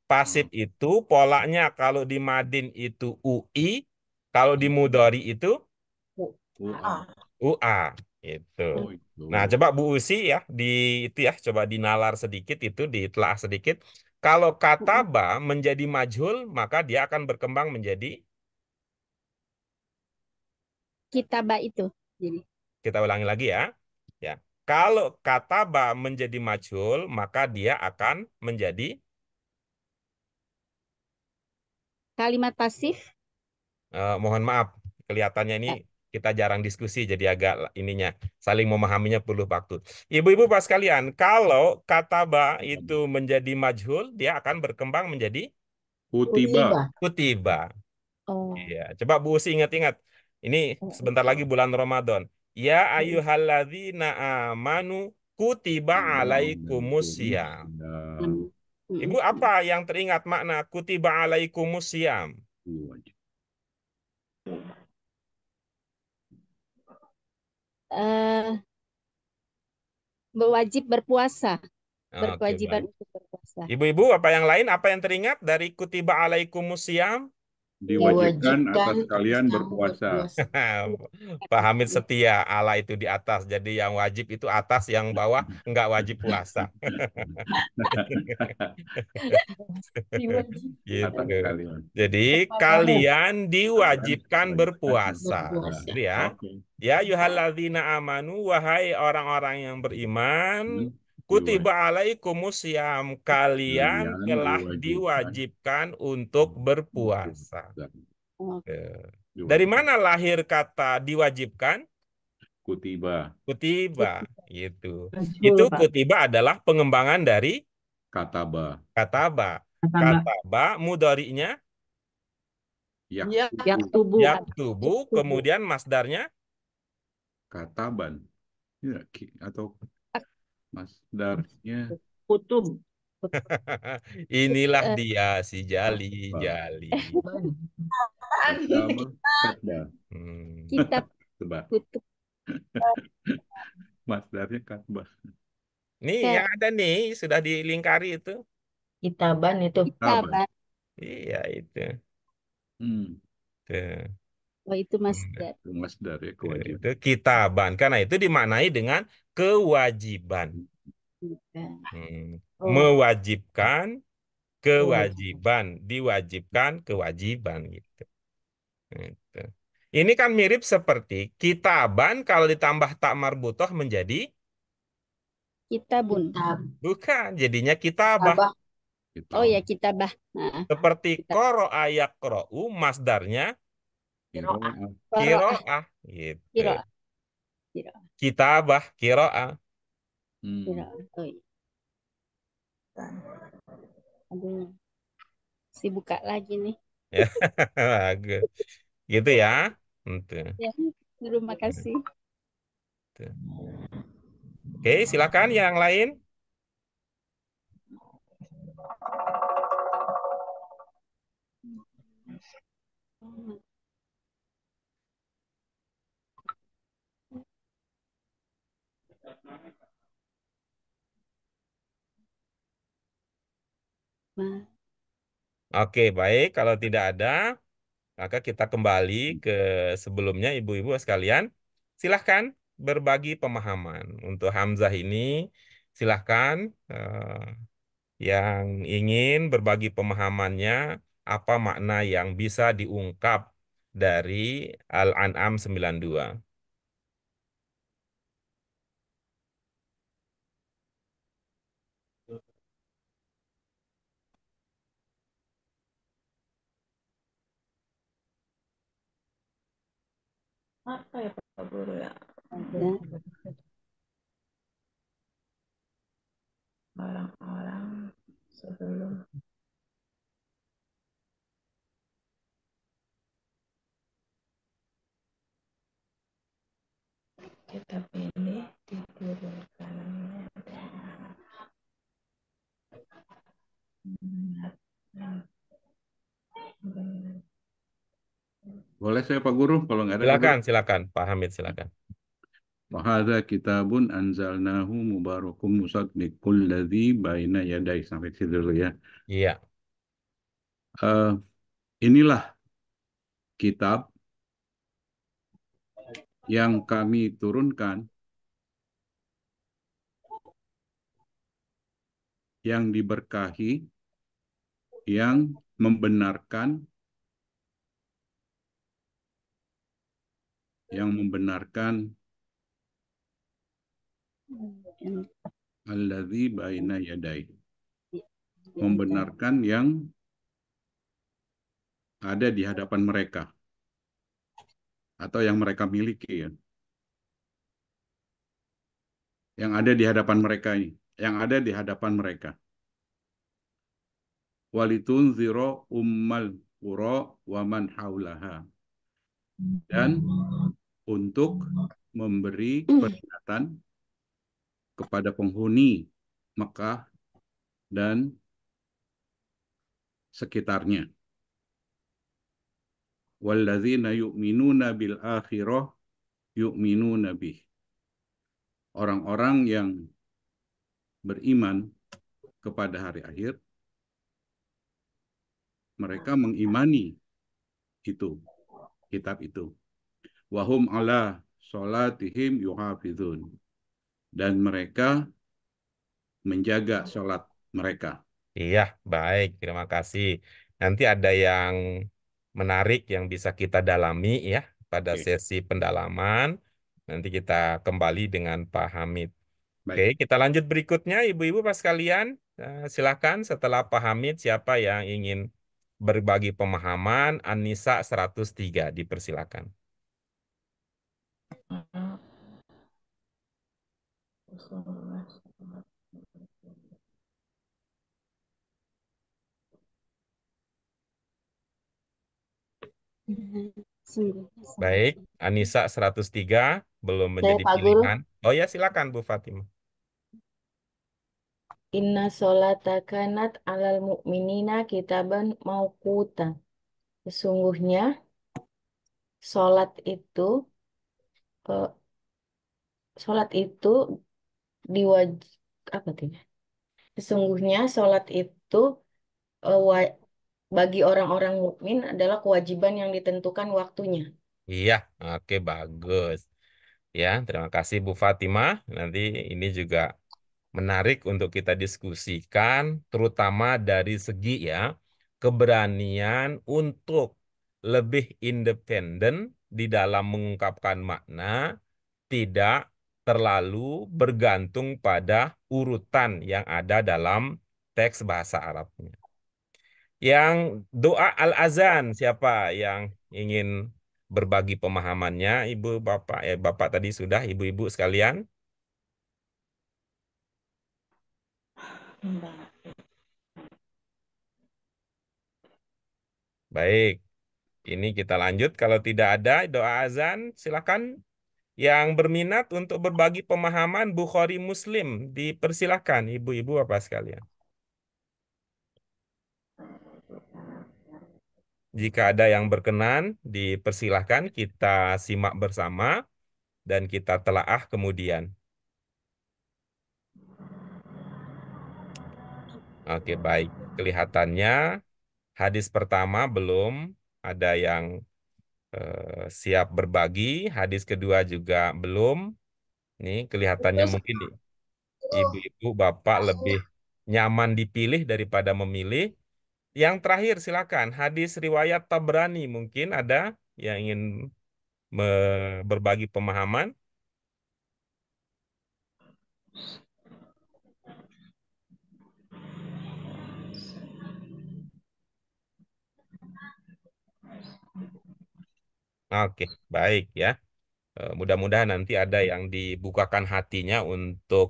Pasif itu polanya kalau di Madin itu UI, kalau di Mudori itu UA. UA gitu. oh, itu. Nah, coba Bu Usi ya di itu ya coba dinalar sedikit itu ditelaah sedikit. Kalau kataba menjadi majhul, maka dia akan berkembang menjadi kitaba itu. Jadi kita ulangi lagi ya. Ya. Kalau kataba menjadi majhul, maka dia akan menjadi kalimat pasif. Uh, mohon maaf, kelihatannya ini ya. kita jarang diskusi jadi agak ininya saling memahaminya perlu waktu. Ibu-ibu pas kalian, kalau kata kataba itu menjadi majhul, dia akan berkembang menjadi kutiba. Kutiba. Oh. Iya, coba Bu Usi ingat-ingat. Ini oh. sebentar lagi bulan Ramadan. Ya ayuhalladzina iya. amanu kutiba alaikumusiyam. Ibu apa yang teringat makna kutiba alaikumusiyam? Uh, berwajib eh, berpuasa. Berkewajiban okay, untuk berpuasa. Ibu-ibu, apa yang lain? Apa yang teringat dari kutiba alaikumusiyam? diwajibkan, atas kalian berpuasa. [laughs] Pak Hamid setia, Allah itu di atas. Jadi yang wajib itu atas, yang bawah enggak wajib puasa. [laughs] gitu. Jadi kalian diwajibkan berpuasa. Gitu ya. Ya yuhaladina amanu, wahai orang-orang yang beriman, hmm. Kutiba alaikumusiam kalian telah diwajibkan untuk berpuasa. Dari mana lahir kata diwajibkan? Kutiba. Kutiba, itu. Itu kutiba adalah pengembangan dari kataba. Kataba. Kataba mudarinya yak, tubuh. Yak tubuh kemudian masdarnya kataban. Ya, atau Masdarnya kutub. [laughs] Inilah eh. dia si Jali Jali. Kitab. Hmm. Kitab [laughs] kutub. [laughs] Masdarnya katbah. Nih yang ada nih sudah dilingkari itu. Kitaban itu. Kitaban. Iya itu. Hmm. Tuh. Oh itu masdar. Hmm, itu masdar ya kewajiban. Itu Karena itu dimaknai dengan kewajiban. Hmm. Oh. Mewajibkan kewajiban, diwajibkan kewajiban gitu. gitu. Ini kan mirip seperti kitaban kalau ditambah tak marbutoh menjadi kitabun. Bukan, jadinya kitabah. kitabah. Oh ya kita bah. Nah, seperti koro ayak u masdarnya Kiroah. Ah. Kiroah. Gitu. Kiroah. Kiroah. Kitabah. Kiroah. Hmm. Kiroah. Oh, iya. Aduh. Si buka lagi nih. Ya, [laughs] bagus. Gitu ya. Itu. Ya, terima kasih. Gitu. Oke, silakan yang lain. Oke, baik. Kalau tidak ada, maka kita kembali ke sebelumnya ibu-ibu sekalian. Silahkan berbagi pemahaman. Untuk Hamzah ini, silahkan uh, yang ingin berbagi pemahamannya, apa makna yang bisa diungkap dari Al-An'am 92. apa ya Pak Guru ya? ya. Orang-orang sebelum kita pilih di guru diturunkan benar benar boleh saya Pak Guru kalau nggak ada? Silakan, ada. silakan Pak Hamid silakan. Wahada kitabun anzalnahu mubarakum musaddiqul ladzi baina yadai sampai situ dulu ya. Iya. Uh, inilah kitab yang kami turunkan yang diberkahi yang membenarkan yang membenarkan alladzi baina yadai membenarkan yang ada di hadapan mereka atau yang mereka miliki ya. Yang ada di hadapan mereka ini, yang ada di hadapan mereka. Walitun ziro ummal qura wa man haulaha. Dan untuk memberi hmm. peringatan kepada penghuni Mekah dan sekitarnya. Walladzina yu'minuna bil akhirah yu'minuna bih. Orang-orang yang beriman kepada hari akhir, mereka mengimani itu, kitab itu wahum ala sholatihim yuhafidun. Dan mereka menjaga sholat mereka. Iya, baik. Terima kasih. Nanti ada yang menarik yang bisa kita dalami ya pada Oke. sesi pendalaman. Nanti kita kembali dengan Pak Hamid. Baik. Oke, kita lanjut berikutnya, Ibu-ibu pas kalian. Eh, silakan setelah Pak Hamid siapa yang ingin berbagi pemahaman Anissa 103 dipersilakan. Mm-hmm. Baik, Anissa 103 belum menjadi Saya, pilihan. Oh ya, silakan Bu Fatimah. Inna sholata kanat alal mu'minina kitaban mauquta. Sesungguhnya sholat itu eh, sholat itu diwaj apa tidak? Ya? Sesungguhnya sholat itu uh, bagi orang-orang mukmin adalah kewajiban yang ditentukan waktunya. Iya, oke bagus. Ya, terima kasih Bu Fatimah. Nanti ini juga menarik untuk kita diskusikan, terutama dari segi ya keberanian untuk lebih independen di dalam mengungkapkan makna tidak terlalu bergantung pada urutan yang ada dalam teks bahasa Arabnya. Yang doa al-azan siapa yang ingin berbagi pemahamannya Ibu Bapak eh Bapak tadi sudah Ibu-ibu sekalian? Baik. Ini kita lanjut. Kalau tidak ada doa azan, silakan yang berminat untuk berbagi pemahaman Bukhari Muslim dipersilahkan ibu-ibu apa sekalian. Jika ada yang berkenan, dipersilahkan kita simak bersama dan kita telaah kemudian. Oke, baik. Kelihatannya hadis pertama belum ada yang eh, siap berbagi, hadis kedua juga belum. Ini kelihatannya mungkin ibu-ibu, bapak lebih nyaman dipilih daripada memilih. Yang terakhir silakan hadis riwayat Tabrani mungkin ada yang ingin berbagi pemahaman. Oke, baik ya. Eh, mudah-mudahan nanti ada yang dibukakan hatinya untuk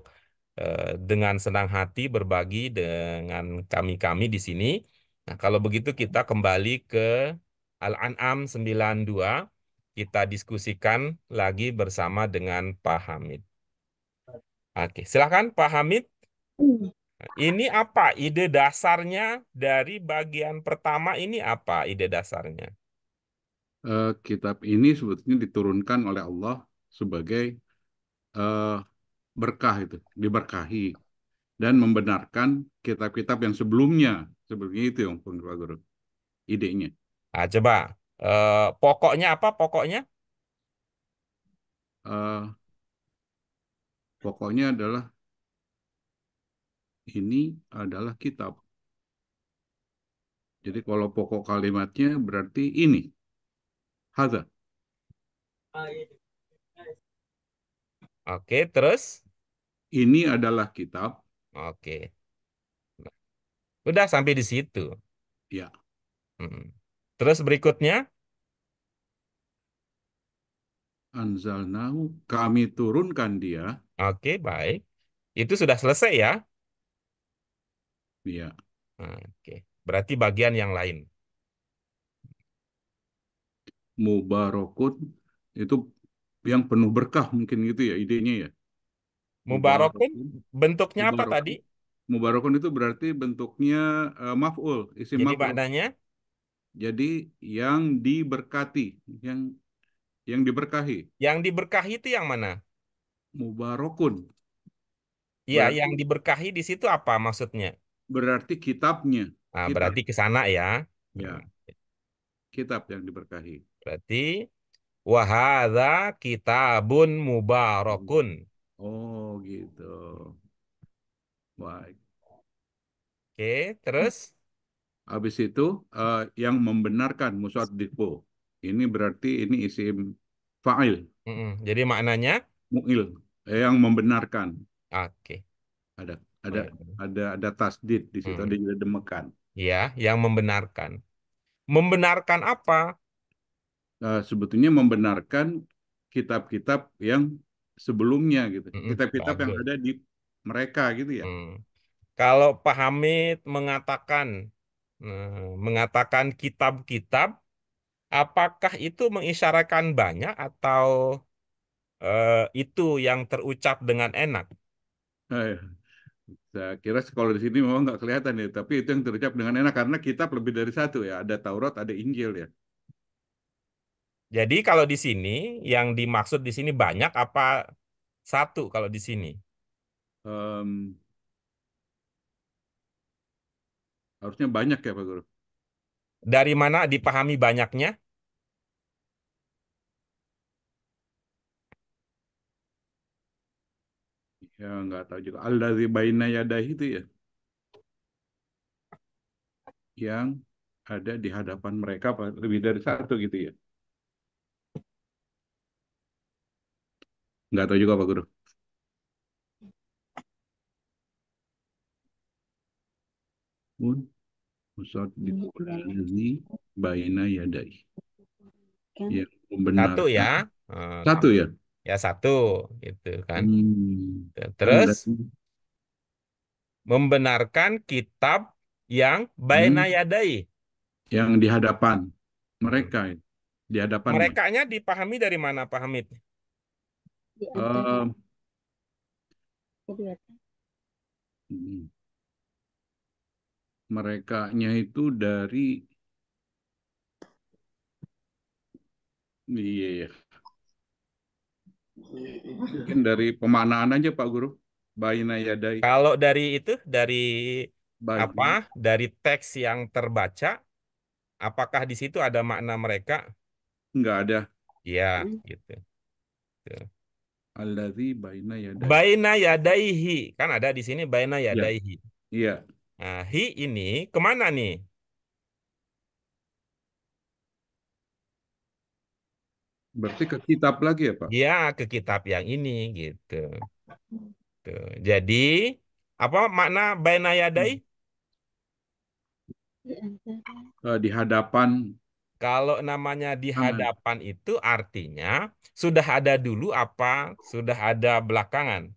eh, dengan senang hati berbagi dengan kami-kami di sini. Nah, kalau begitu kita kembali ke Al-An'am 92. Kita diskusikan lagi bersama dengan Pak Hamid. Oke, silakan Pak Hamid. Ini apa ide dasarnya dari bagian pertama ini apa ide dasarnya? uh, kitab ini sebetulnya diturunkan oleh Allah sebagai uh, berkah itu, diberkahi dan membenarkan kitab-kitab yang sebelumnya. Sebenarnya itu yang Pak Guru idenya. Ah, coba uh, pokoknya apa pokoknya? uh, pokoknya adalah ini adalah kitab. Jadi kalau pokok kalimatnya berarti ini. Haza. Oke, terus? Ini adalah kitab. Oke. Udah sampai di situ. Ya. Hmm. Terus berikutnya? Anzalnau kami turunkan dia. Oke, baik. Itu sudah selesai ya? Iya. Oke. Berarti bagian yang lain mubarokun itu yang penuh berkah mungkin gitu ya idenya ya. mubarokun bentuknya mubarakun. apa tadi? mubarokun itu berarti bentuknya uh, maf'ul, isi Jadi maf'ul. maknanya jadi yang diberkati, yang yang diberkahi. Yang diberkahi itu yang mana? Mubarakun. Iya, yang diberkahi di situ apa maksudnya? Berarti kitabnya. Nah, kitab. berarti ke sana ya. Ya. Hmm. Kitab yang diberkahi. Berarti wahada kitabun mubarakun. Oh gitu. Baik. Oke, terus? Habis itu uh, yang membenarkan dipo. Ini berarti ini isim fa'il. Mm -mm. Jadi maknanya? Mu'il. Eh, yang membenarkan. Oke. Okay. Ada ada ada ada tasdid di situ mm. ada juga demekan. Iya, yang membenarkan. Membenarkan apa? Eh, sebetulnya membenarkan kitab-kitab yang sebelumnya gitu. Kitab-kitab yang ada di mereka gitu ya. Hmm. Kalau Pak Hamid mengatakan eh, mengatakan kitab-kitab apakah itu mengisyaratkan banyak atau eh, itu yang terucap dengan enak? Eh, iya. saya kira kalau di sini memang nggak kelihatan ya, tapi itu yang terucap dengan enak karena kitab lebih dari satu ya, ada Taurat, ada Injil ya. Jadi kalau di sini yang dimaksud di sini banyak apa satu kalau di sini? Um, harusnya banyak ya Pak Guru. Dari mana dipahami banyaknya? Ya nggak tahu juga. Al dari baina itu ya. Yang ada di hadapan mereka lebih dari satu gitu ya. Nggak tahu juga Pak Guru. Un, di ditulani baina yadai. Ya, benar. Satu ya. Eh, satu ya. Ya satu gitu kan. Hmm. Terus membenarkan kitab yang baina hmm. yadai. Yang di hadapan mereka. Di hadapan. Merekanya dipahami dari mana Pak Hamid? Iya, hmm. Mereka-nya itu dari iya yeah. mungkin dari pemanaan aja Pak Guru Baina Yadai kalau dari itu dari apa dari teks yang terbaca apakah di situ ada makna mereka nggak ada ya gitu. Alladhi baina yadaihi. Baina yadaihi. Kan ada di sini baina ya. yadaihi. Iya. Ya. Nah, hi ini kemana nih? Berarti ke kitab lagi ya Pak? Iya, ke kitab yang ini gitu. Tuh. Jadi, apa makna baina yadai? Eh, di hadapan kalau namanya di hmm. hadapan hmm. itu artinya sudah ada dulu apa sudah ada belakangan.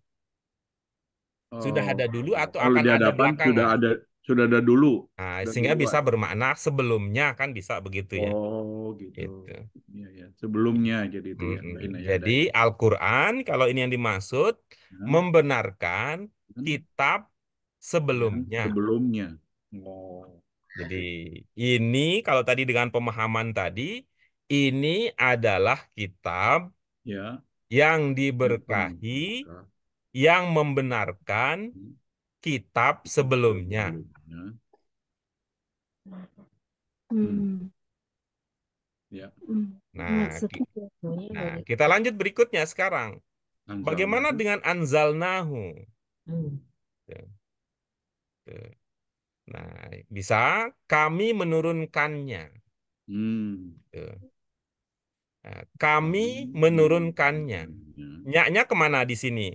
Sudah oh. ada dulu atau Kalau akan di hadapan, ada belakangan. Sudah ada sudah ada dulu. Nah, sehingga dulu. bisa bermakna sebelumnya kan bisa begitu ya. Oh gitu. gitu. Ya, ya. Sebelumnya jadi itu. Hmm. Ya, jadi Al-Quran kalau ini yang dimaksud ya. membenarkan hmm? kitab hmm, sebelumnya. Sebelumnya. Oh. Jadi ini kalau tadi dengan pemahaman tadi, ini adalah kitab ya. yang diberkahi, yang membenarkan kitab sebelumnya. Hmm. Ya. Hmm. Nah, nah, kita lanjut berikutnya sekarang. Bagaimana dengan anzalnahu? Hmm. Nah, bisa kami menurunkannya. Hmm. Gitu. Nah, kami menurunkannya. Nyaknya kemana di sini?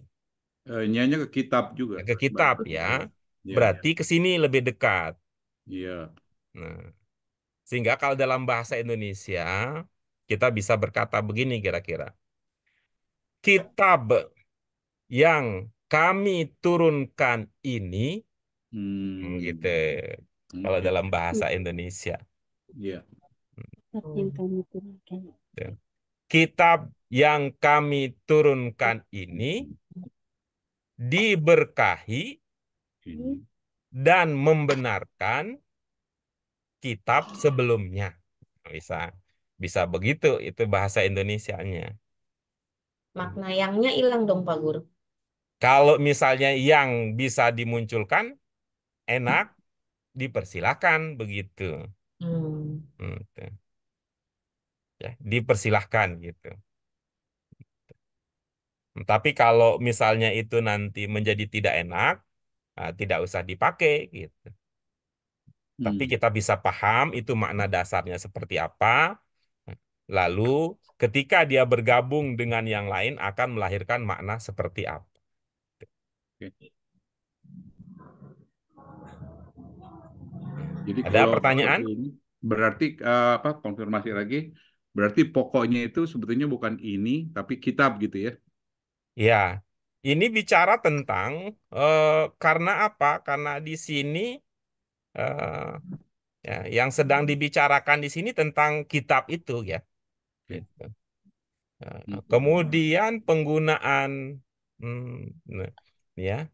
Eh, nyaknya ke kitab juga. Ke kitab ya. ya. Berarti iya. ke sini lebih dekat. Iya. Nah, sehingga kalau dalam bahasa Indonesia kita bisa berkata begini kira-kira. Kitab yang kami turunkan ini Hmm. Gitu. Hmm. Kalau dalam bahasa Indonesia. Yeah. Iya. Kan. Gitu. Kitab yang kami turunkan ini diberkahi dan membenarkan kitab sebelumnya. Bisa bisa begitu itu bahasa Indonesianya. Makna yangnya hilang dong Pak Guru. Kalau misalnya yang bisa dimunculkan enak dipersilahkan begitu. Hmm. Hmm, gitu. Ya, dipersilahkan gitu. Tapi kalau misalnya itu nanti menjadi tidak enak, ah, tidak usah dipakai gitu. Tapi hmm. kita bisa paham itu makna dasarnya seperti apa. Lalu ketika dia bergabung dengan yang lain akan melahirkan makna seperti apa. Gitu. Jadi ada kalau pertanyaan? berarti uh, apa konfirmasi lagi? Berarti pokoknya itu sebetulnya bukan ini tapi kitab gitu ya? Ya, ini bicara tentang uh, karena apa? Karena di sini uh, ya, yang sedang dibicarakan di sini tentang kitab itu ya. Gitu. Ya, hmm. kemudian penggunaan hmm, ya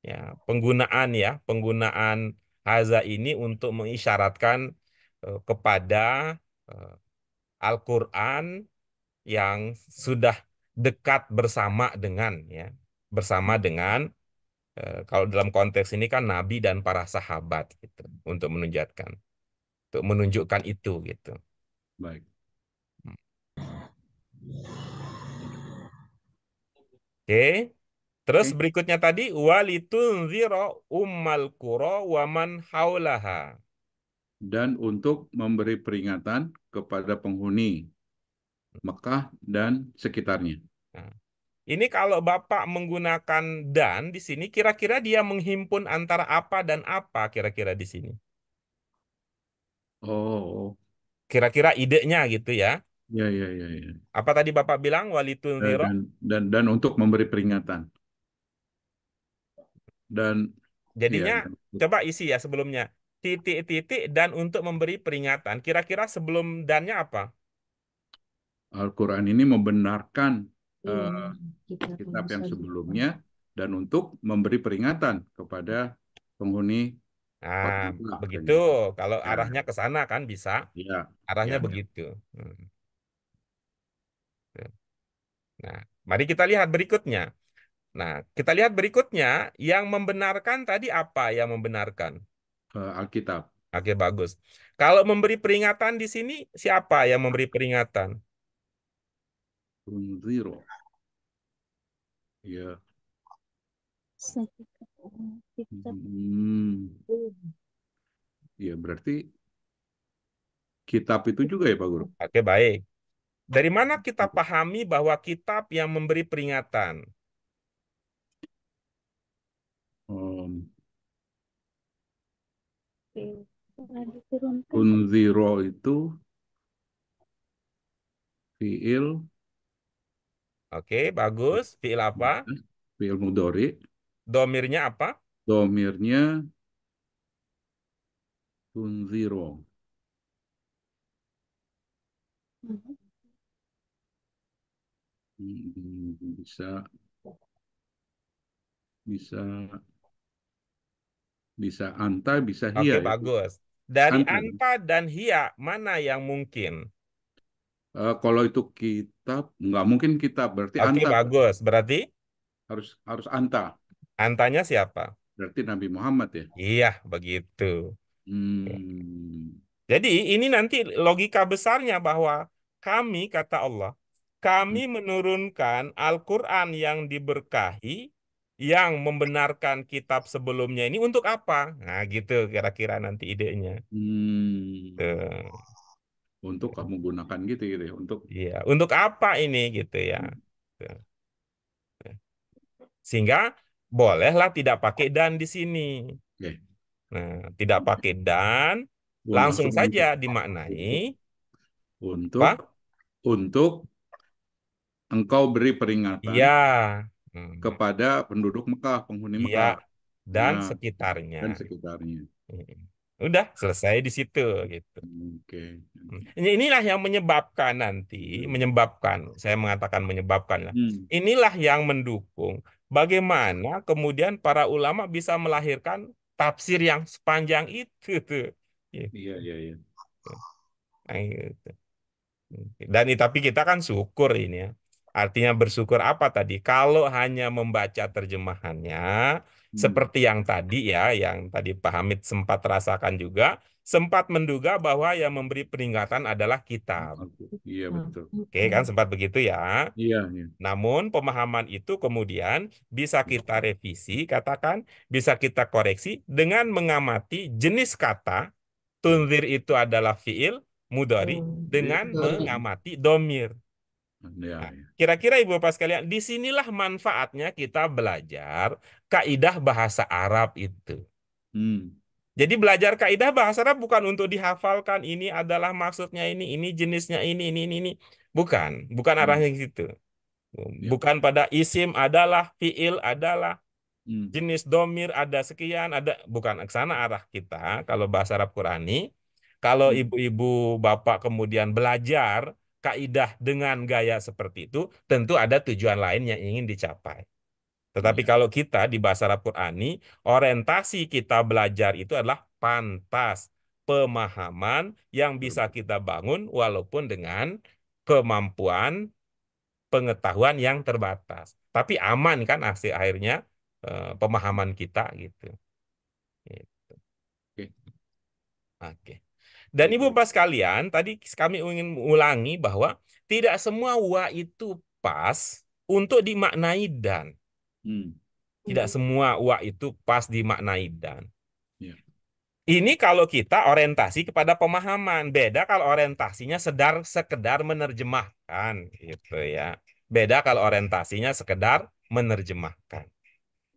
ya penggunaan ya penggunaan Haza ini untuk mengisyaratkan eh, kepada eh, Al-Qur'an yang sudah dekat bersama dengan ya, bersama hmm. dengan eh, kalau dalam konteks ini kan nabi dan para sahabat gitu untuk menunjukkan untuk menunjukkan itu gitu. Baik. Hmm. Oke. Okay. Terus hmm. berikutnya tadi ziro ummal kuro waman haulaha dan untuk memberi peringatan kepada penghuni hmm. Mekah dan sekitarnya. Nah, ini kalau Bapak menggunakan dan di sini kira-kira dia menghimpun antara apa dan apa kira-kira di sini? Oh. Kira-kira idenya gitu ya. Ya, ya, ya, ya. Apa tadi Bapak bilang walitun Dan, dan dan untuk memberi peringatan dan jadinya ya. coba isi ya sebelumnya titik-titik dan untuk memberi peringatan kira-kira sebelum dannya apa Al-Quran ini membenarkan uh, kitab, yang sebelumnya dan untuk memberi peringatan kepada penghuni Nah, begitu. ini. Kalau ya. arahnya ke sana kan bisa. Ya. Arahnya ya. begitu. Hmm. Nah, mari kita lihat berikutnya. Nah, kita lihat berikutnya yang membenarkan tadi apa yang membenarkan? Eh, Alkitab. Oke, bagus. Kalau memberi peringatan di sini siapa yang memberi peringatan? Unziro. Ya. Hmm. Ya, berarti kitab itu juga ya Pak Guru? Oke, baik. Dari mana kita pahami bahwa kitab yang memberi peringatan? um, ehm, Unziro itu fiil. Oke, bagus. Fiil apa? Fiil mudori. Domirnya apa? Domirnya Unziro. Mhm. Hmm, bisa bisa bisa anta, bisa hia. Oke, okay, gitu. bagus. Dari anta. anta dan hia, mana yang mungkin? Uh, kalau itu kitab, nggak mungkin kita Berarti okay, anta. Oke, bagus. Berarti? Harus harus anta. Antanya siapa? Berarti Nabi Muhammad ya? Iya, begitu. Hmm. Jadi ini nanti logika besarnya bahwa kami, kata Allah, kami hmm. menurunkan Al-Quran yang diberkahi yang membenarkan kitab sebelumnya ini untuk apa? Nah, gitu kira-kira nanti idenya. Hmm. Untuk kamu gunakan gitu gitu ya, untuk Iya, untuk apa ini gitu ya. Hmm. Sehingga bolehlah tidak pakai dan di sini. Okay. Nah, tidak pakai dan langsung, langsung saja untuk, dimaknai untuk untuk engkau beri peringatan. Iya Hmm. kepada penduduk Mekah, penghuni iya, Mekah. Ya, dan nah, sekitarnya. Dan sekitarnya. Hmm. Udah selesai di situ gitu. Oke. Okay. Hmm. Inilah yang menyebabkan nanti, menyebabkan, saya mengatakan menyebabkan lah. Inilah yang mendukung bagaimana kemudian para ulama bisa melahirkan tafsir yang sepanjang itu tuh. Iya, iya, iya. iya. Nah, gitu. Dan tapi kita kan syukur ini ya. Artinya bersyukur apa tadi? Kalau hanya membaca terjemahannya, hmm. seperti yang tadi ya, yang tadi Pak Hamid sempat rasakan juga, sempat menduga bahwa yang memberi peringatan adalah kitab. Hmm, iya hmm. betul. Oke kan sempat begitu ya. Iya. iya. Namun pemahaman itu kemudian bisa kita revisi, katakan bisa kita koreksi dengan mengamati jenis kata. Tunzir itu adalah fiil mudari hmm. dengan mengamati domir. Ya, nah, ya. Kira-kira Ibu Bapak sekalian, disinilah manfaatnya kita belajar kaidah bahasa Arab itu. Hmm. Jadi belajar kaidah bahasa Arab bukan untuk dihafalkan ini adalah maksudnya ini, ini jenisnya ini, ini, ini, ini. Bukan, bukan hmm. arahnya hmm. gitu. Bukan ya. pada isim adalah, fiil adalah, hmm. jenis domir ada sekian, ada bukan ke arah kita kalau bahasa Arab Qurani. Kalau hmm. ibu-ibu bapak kemudian belajar kaidah dengan gaya seperti itu, tentu ada tujuan lain yang ingin dicapai. Tetapi iya. kalau kita di bahasa Arab Qurani, orientasi kita belajar itu adalah pantas pemahaman yang bisa kita bangun walaupun dengan kemampuan pengetahuan yang terbatas. Tapi aman kan hasil akhirnya eh, pemahaman kita gitu. gitu. Oke. Oke. Dan Ibu Bapak sekalian, tadi kami ingin ulangi bahwa tidak semua wa itu pas untuk dimaknai dan. Hmm. Tidak hmm. semua wa itu pas dimaknai dan. Yeah. Ini kalau kita orientasi kepada pemahaman, beda kalau orientasinya sedar sekedar menerjemahkan gitu ya. Beda kalau orientasinya sekedar menerjemahkan.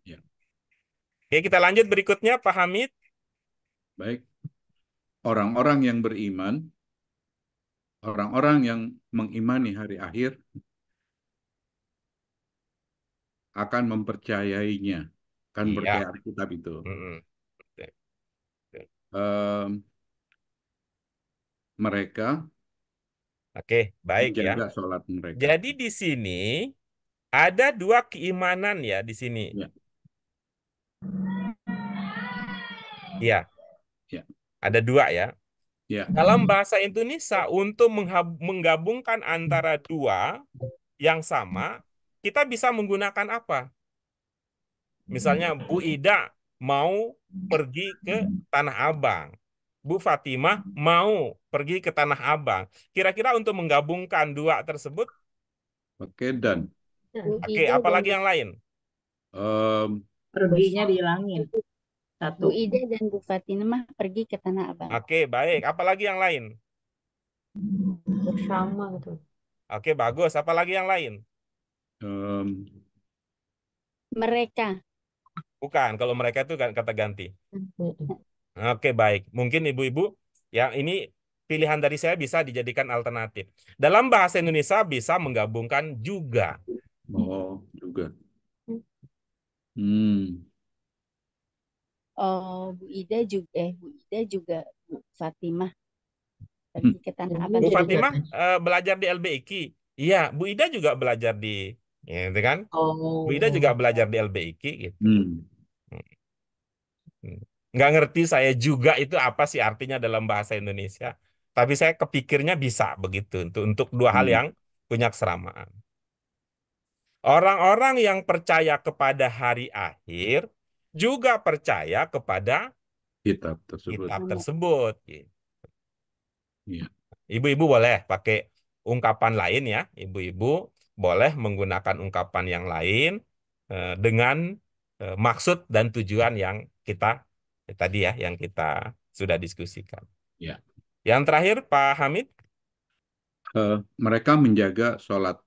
Yeah. Oke, kita lanjut berikutnya Pak Hamid. Baik orang-orang yang beriman, orang-orang yang mengimani hari akhir, akan mempercayainya, akan iya. percaya Alkitab itu. Mm -hmm. Um, mereka Oke, baik ya. Sholat mereka. Jadi di sini ada dua keimanan ya di sini. Ya. ya. Ada dua ya. ya. Dalam bahasa Indonesia untuk menggabungkan antara dua yang sama, kita bisa menggunakan apa? Misalnya Bu Ida mau pergi ke Tanah Abang. Bu Fatimah mau pergi ke Tanah Abang. Kira-kira untuk menggabungkan dua tersebut? Oke, dan. Oke, apalagi yang lain? Um, Perginya di langit. Satu. Bu Ida dan Bu Fatina mah pergi ke Tanah Abang. Oke, okay, baik. Apalagi yang lain? Bersama gitu. Oke, okay, bagus. Apalagi yang lain? Um... Mereka. Bukan, kalau mereka itu kan kata ganti. Oke, okay, baik. Mungkin ibu-ibu yang ini pilihan dari saya bisa dijadikan alternatif. Dalam bahasa Indonesia bisa menggabungkan juga. Oh, juga. Hmm. Oh Bu Ida juga eh Bu Ida juga Bu Fatimah pergi hmm. Bu Fatimah uh, belajar di LBIQ. Iya, Bu Ida juga belajar di ya, gitu kan? Oh. Bu Ida juga oh. belajar di LBIKI gitu. Hmm. Hmm. hmm. Nggak ngerti saya juga itu apa sih artinya dalam bahasa Indonesia. Tapi saya kepikirnya bisa begitu untuk untuk dua hmm. hal yang punya keseramaan. Orang-orang yang percaya kepada hari akhir juga percaya kepada kitab tersebut. Kitab iya. tersebut. Gitu. Iya. Ibu-ibu boleh pakai ungkapan lain ya, ibu-ibu boleh menggunakan ungkapan yang lain eh, dengan eh, maksud dan tujuan yang kita eh, tadi ya, yang kita sudah diskusikan. Ya. Yang terakhir Pak Hamid. Uh, mereka menjaga sholat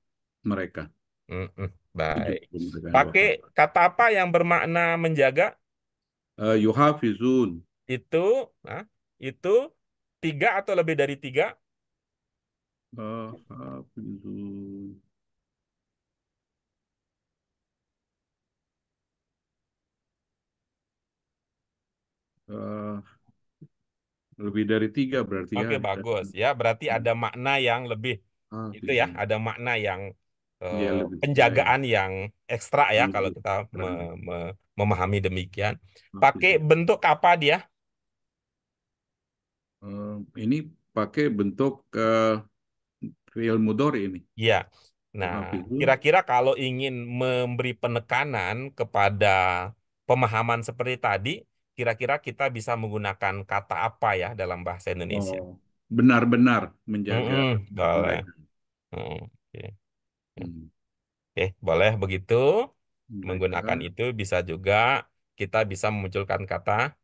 mereka. Mm-mm. Baik. Pakai kata apa yang bermakna menjaga? Uh, yuhafizun. Itu, nah, itu tiga atau lebih dari tiga? Uh, Uh, lebih dari tiga berarti ya. Oke, ya. bagus. Ya, berarti hmm. ada makna yang lebih. Ah, itu ya, ada makna yang uh, penjagaan yang ekstra ya, iya, kalau kita me me memahami demikian. Hmm. Pakai bentuk apa dia? Eh, ini pakai bentuk uh, eh, real mudor ini. Iya. Nah, kira-kira kalau ingin memberi penekanan kepada pemahaman seperti tadi, kira-kira kita bisa menggunakan kata apa ya dalam bahasa Indonesia? Oh, benar-benar oh, menjaga. Hmm, boleh. Hmm, okay. Hmm. Oke, boleh begitu. Hmm, Menggunakan itu bisa juga kita bisa memunculkan kata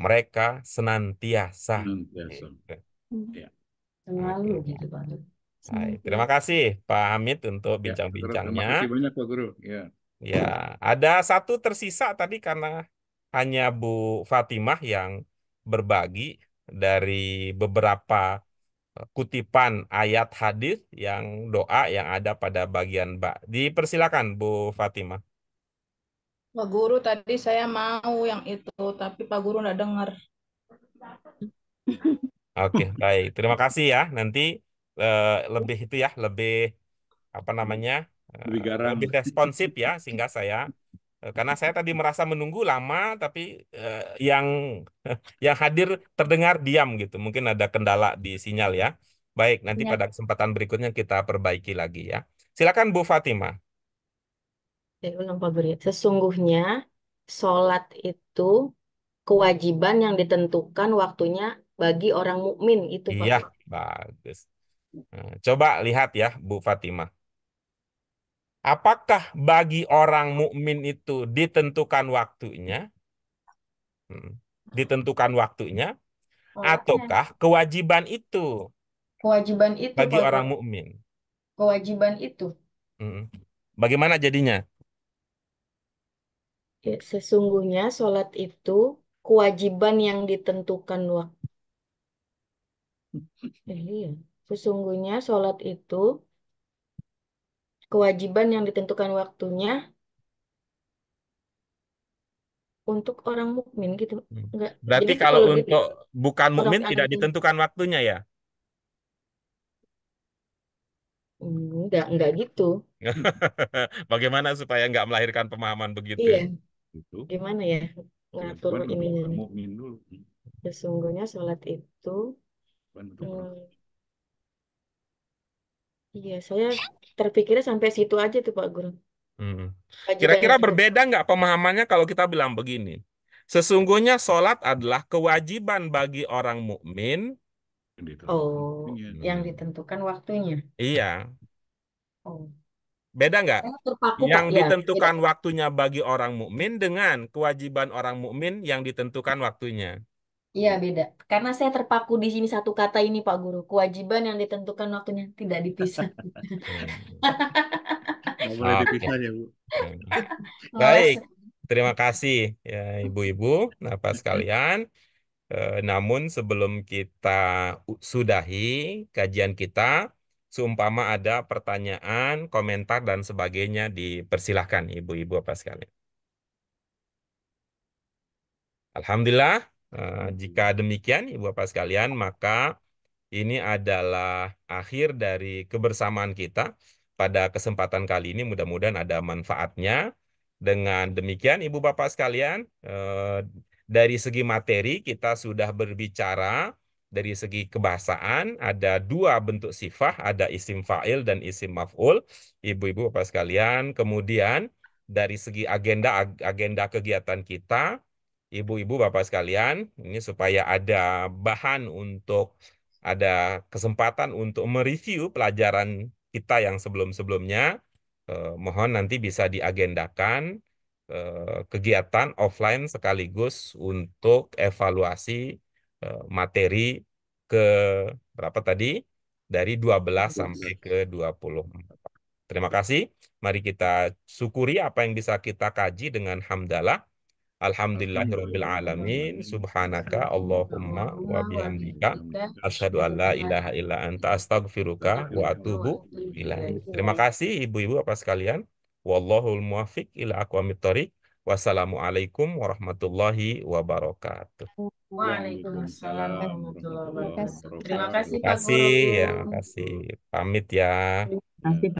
mereka senantiasa. Hmm, iya, gitu. iya. gitu, senantiasa. Ya. Terima kasih Pak Hamid untuk bincang-bincangnya. terima kasih banyak Pak ya, Guru. Ya. ya, ada satu tersisa tadi karena hanya Bu Fatimah yang berbagi dari beberapa kutipan ayat hadis yang doa yang ada pada bagian mbak. Dipersilakan Bu Fatima. Pak Guru tadi saya mau yang itu tapi Pak Guru nggak dengar. Oke okay, baik terima kasih ya nanti uh, lebih itu ya lebih apa namanya lebih eh, lebih responsif ya sehingga saya Eh, karena saya tadi merasa menunggu lama tapi uh, yang [laughs] yang hadir terdengar diam gitu mungkin ada kendala di sinyal ya baik nanti ya. pada kesempatan berikutnya kita perbaiki lagi ya silakan Bu Fatima ulang Pak sesungguhnya sholat itu kewajiban yang ditentukan waktunya bagi orang mukmin itu iya, Pak iya bagus eh, coba lihat ya Bu Fatima Apakah bagi orang mukmin itu ditentukan waktunya? Hmm, ditentukan waktunya oh, iya. ataukah kewajiban itu? Kewajiban itu bagi kewajiban. orang mukmin. Kewajiban itu. Hmm. Bagaimana jadinya? Ya, sesungguhnya sholat itu kewajiban yang ditentukan waktu. [laughs] Iya. Sesungguhnya sholat itu kewajiban yang ditentukan waktunya untuk orang mukmin gitu. Hmm. Enggak. Berarti Jadi, kalau untuk gitu, bukan mukmin tidak ditentukan waktunya ya? Enggak, enggak gitu. [laughs] Bagaimana supaya enggak melahirkan pemahaman begitu? Iya. Ya? Gitu. Gimana ya ngatur ini Mukmin dulu. Sesungguhnya sholat itu hmm, Iya, saya terpikirnya sampai situ aja tuh Pak Guru. kira hmm. Kira-kira berbeda nggak pemahamannya kalau kita bilang begini? Sesungguhnya sholat adalah kewajiban bagi orang mukmin. Gitu. Oh, iya. yang ditentukan waktunya. Iya. Oh. Beda nggak? yang iya, ditentukan ya. waktunya bagi orang mukmin dengan kewajiban orang mukmin yang ditentukan waktunya. Iya, beda. Karena saya terpaku di sini satu kata ini, Pak Guru. Kewajiban yang ditentukan waktunya tidak dipisah. [laughs] boleh dipisah ya, Bu. [laughs] Baik, oh. terima kasih ya ibu-ibu, Bapak sekalian. E, namun sebelum kita sudahi kajian kita, seumpama ada pertanyaan, komentar, dan sebagainya, dipersilahkan ibu-ibu apa sekalian. Alhamdulillah, Eh, jika demikian, Ibu Bapak sekalian, maka ini adalah akhir dari kebersamaan kita pada kesempatan kali ini. Mudah-mudahan ada manfaatnya. Dengan demikian, Ibu Bapak sekalian, eh, dari segi materi kita sudah berbicara dari segi kebahasaan ada dua bentuk sifat, ada isim fa'il dan isim maf'ul. Ibu-ibu Bapak sekalian, kemudian dari segi agenda agenda kegiatan kita ibu-ibu, bapak sekalian, ini supaya ada bahan untuk ada kesempatan untuk mereview pelajaran kita yang sebelum-sebelumnya. Eh, mohon nanti bisa diagendakan eh, kegiatan offline sekaligus untuk evaluasi eh, materi ke berapa tadi? Dari 12 sampai ke 24. Terima kasih. Mari kita syukuri apa yang bisa kita kaji dengan hamdalah. Alhamdulillahirabbil alamin subhanaka allahumma wa bihamdika asyhadu an la ilaha illa anta astaghfiruka wa atubu ilaik. Terima kasih ibu-ibu apa sekalian. Wallahul muwaffiq ila aqwamit thoriq. Wassalamualaikum warahmatullahi wabarakatuh. Waalaikumsalam warahmatullahi wabarakatuh. Terima kasih Pak Guru. Terima kasih, ya, terima kasih. Pamit ya. Terima kasih.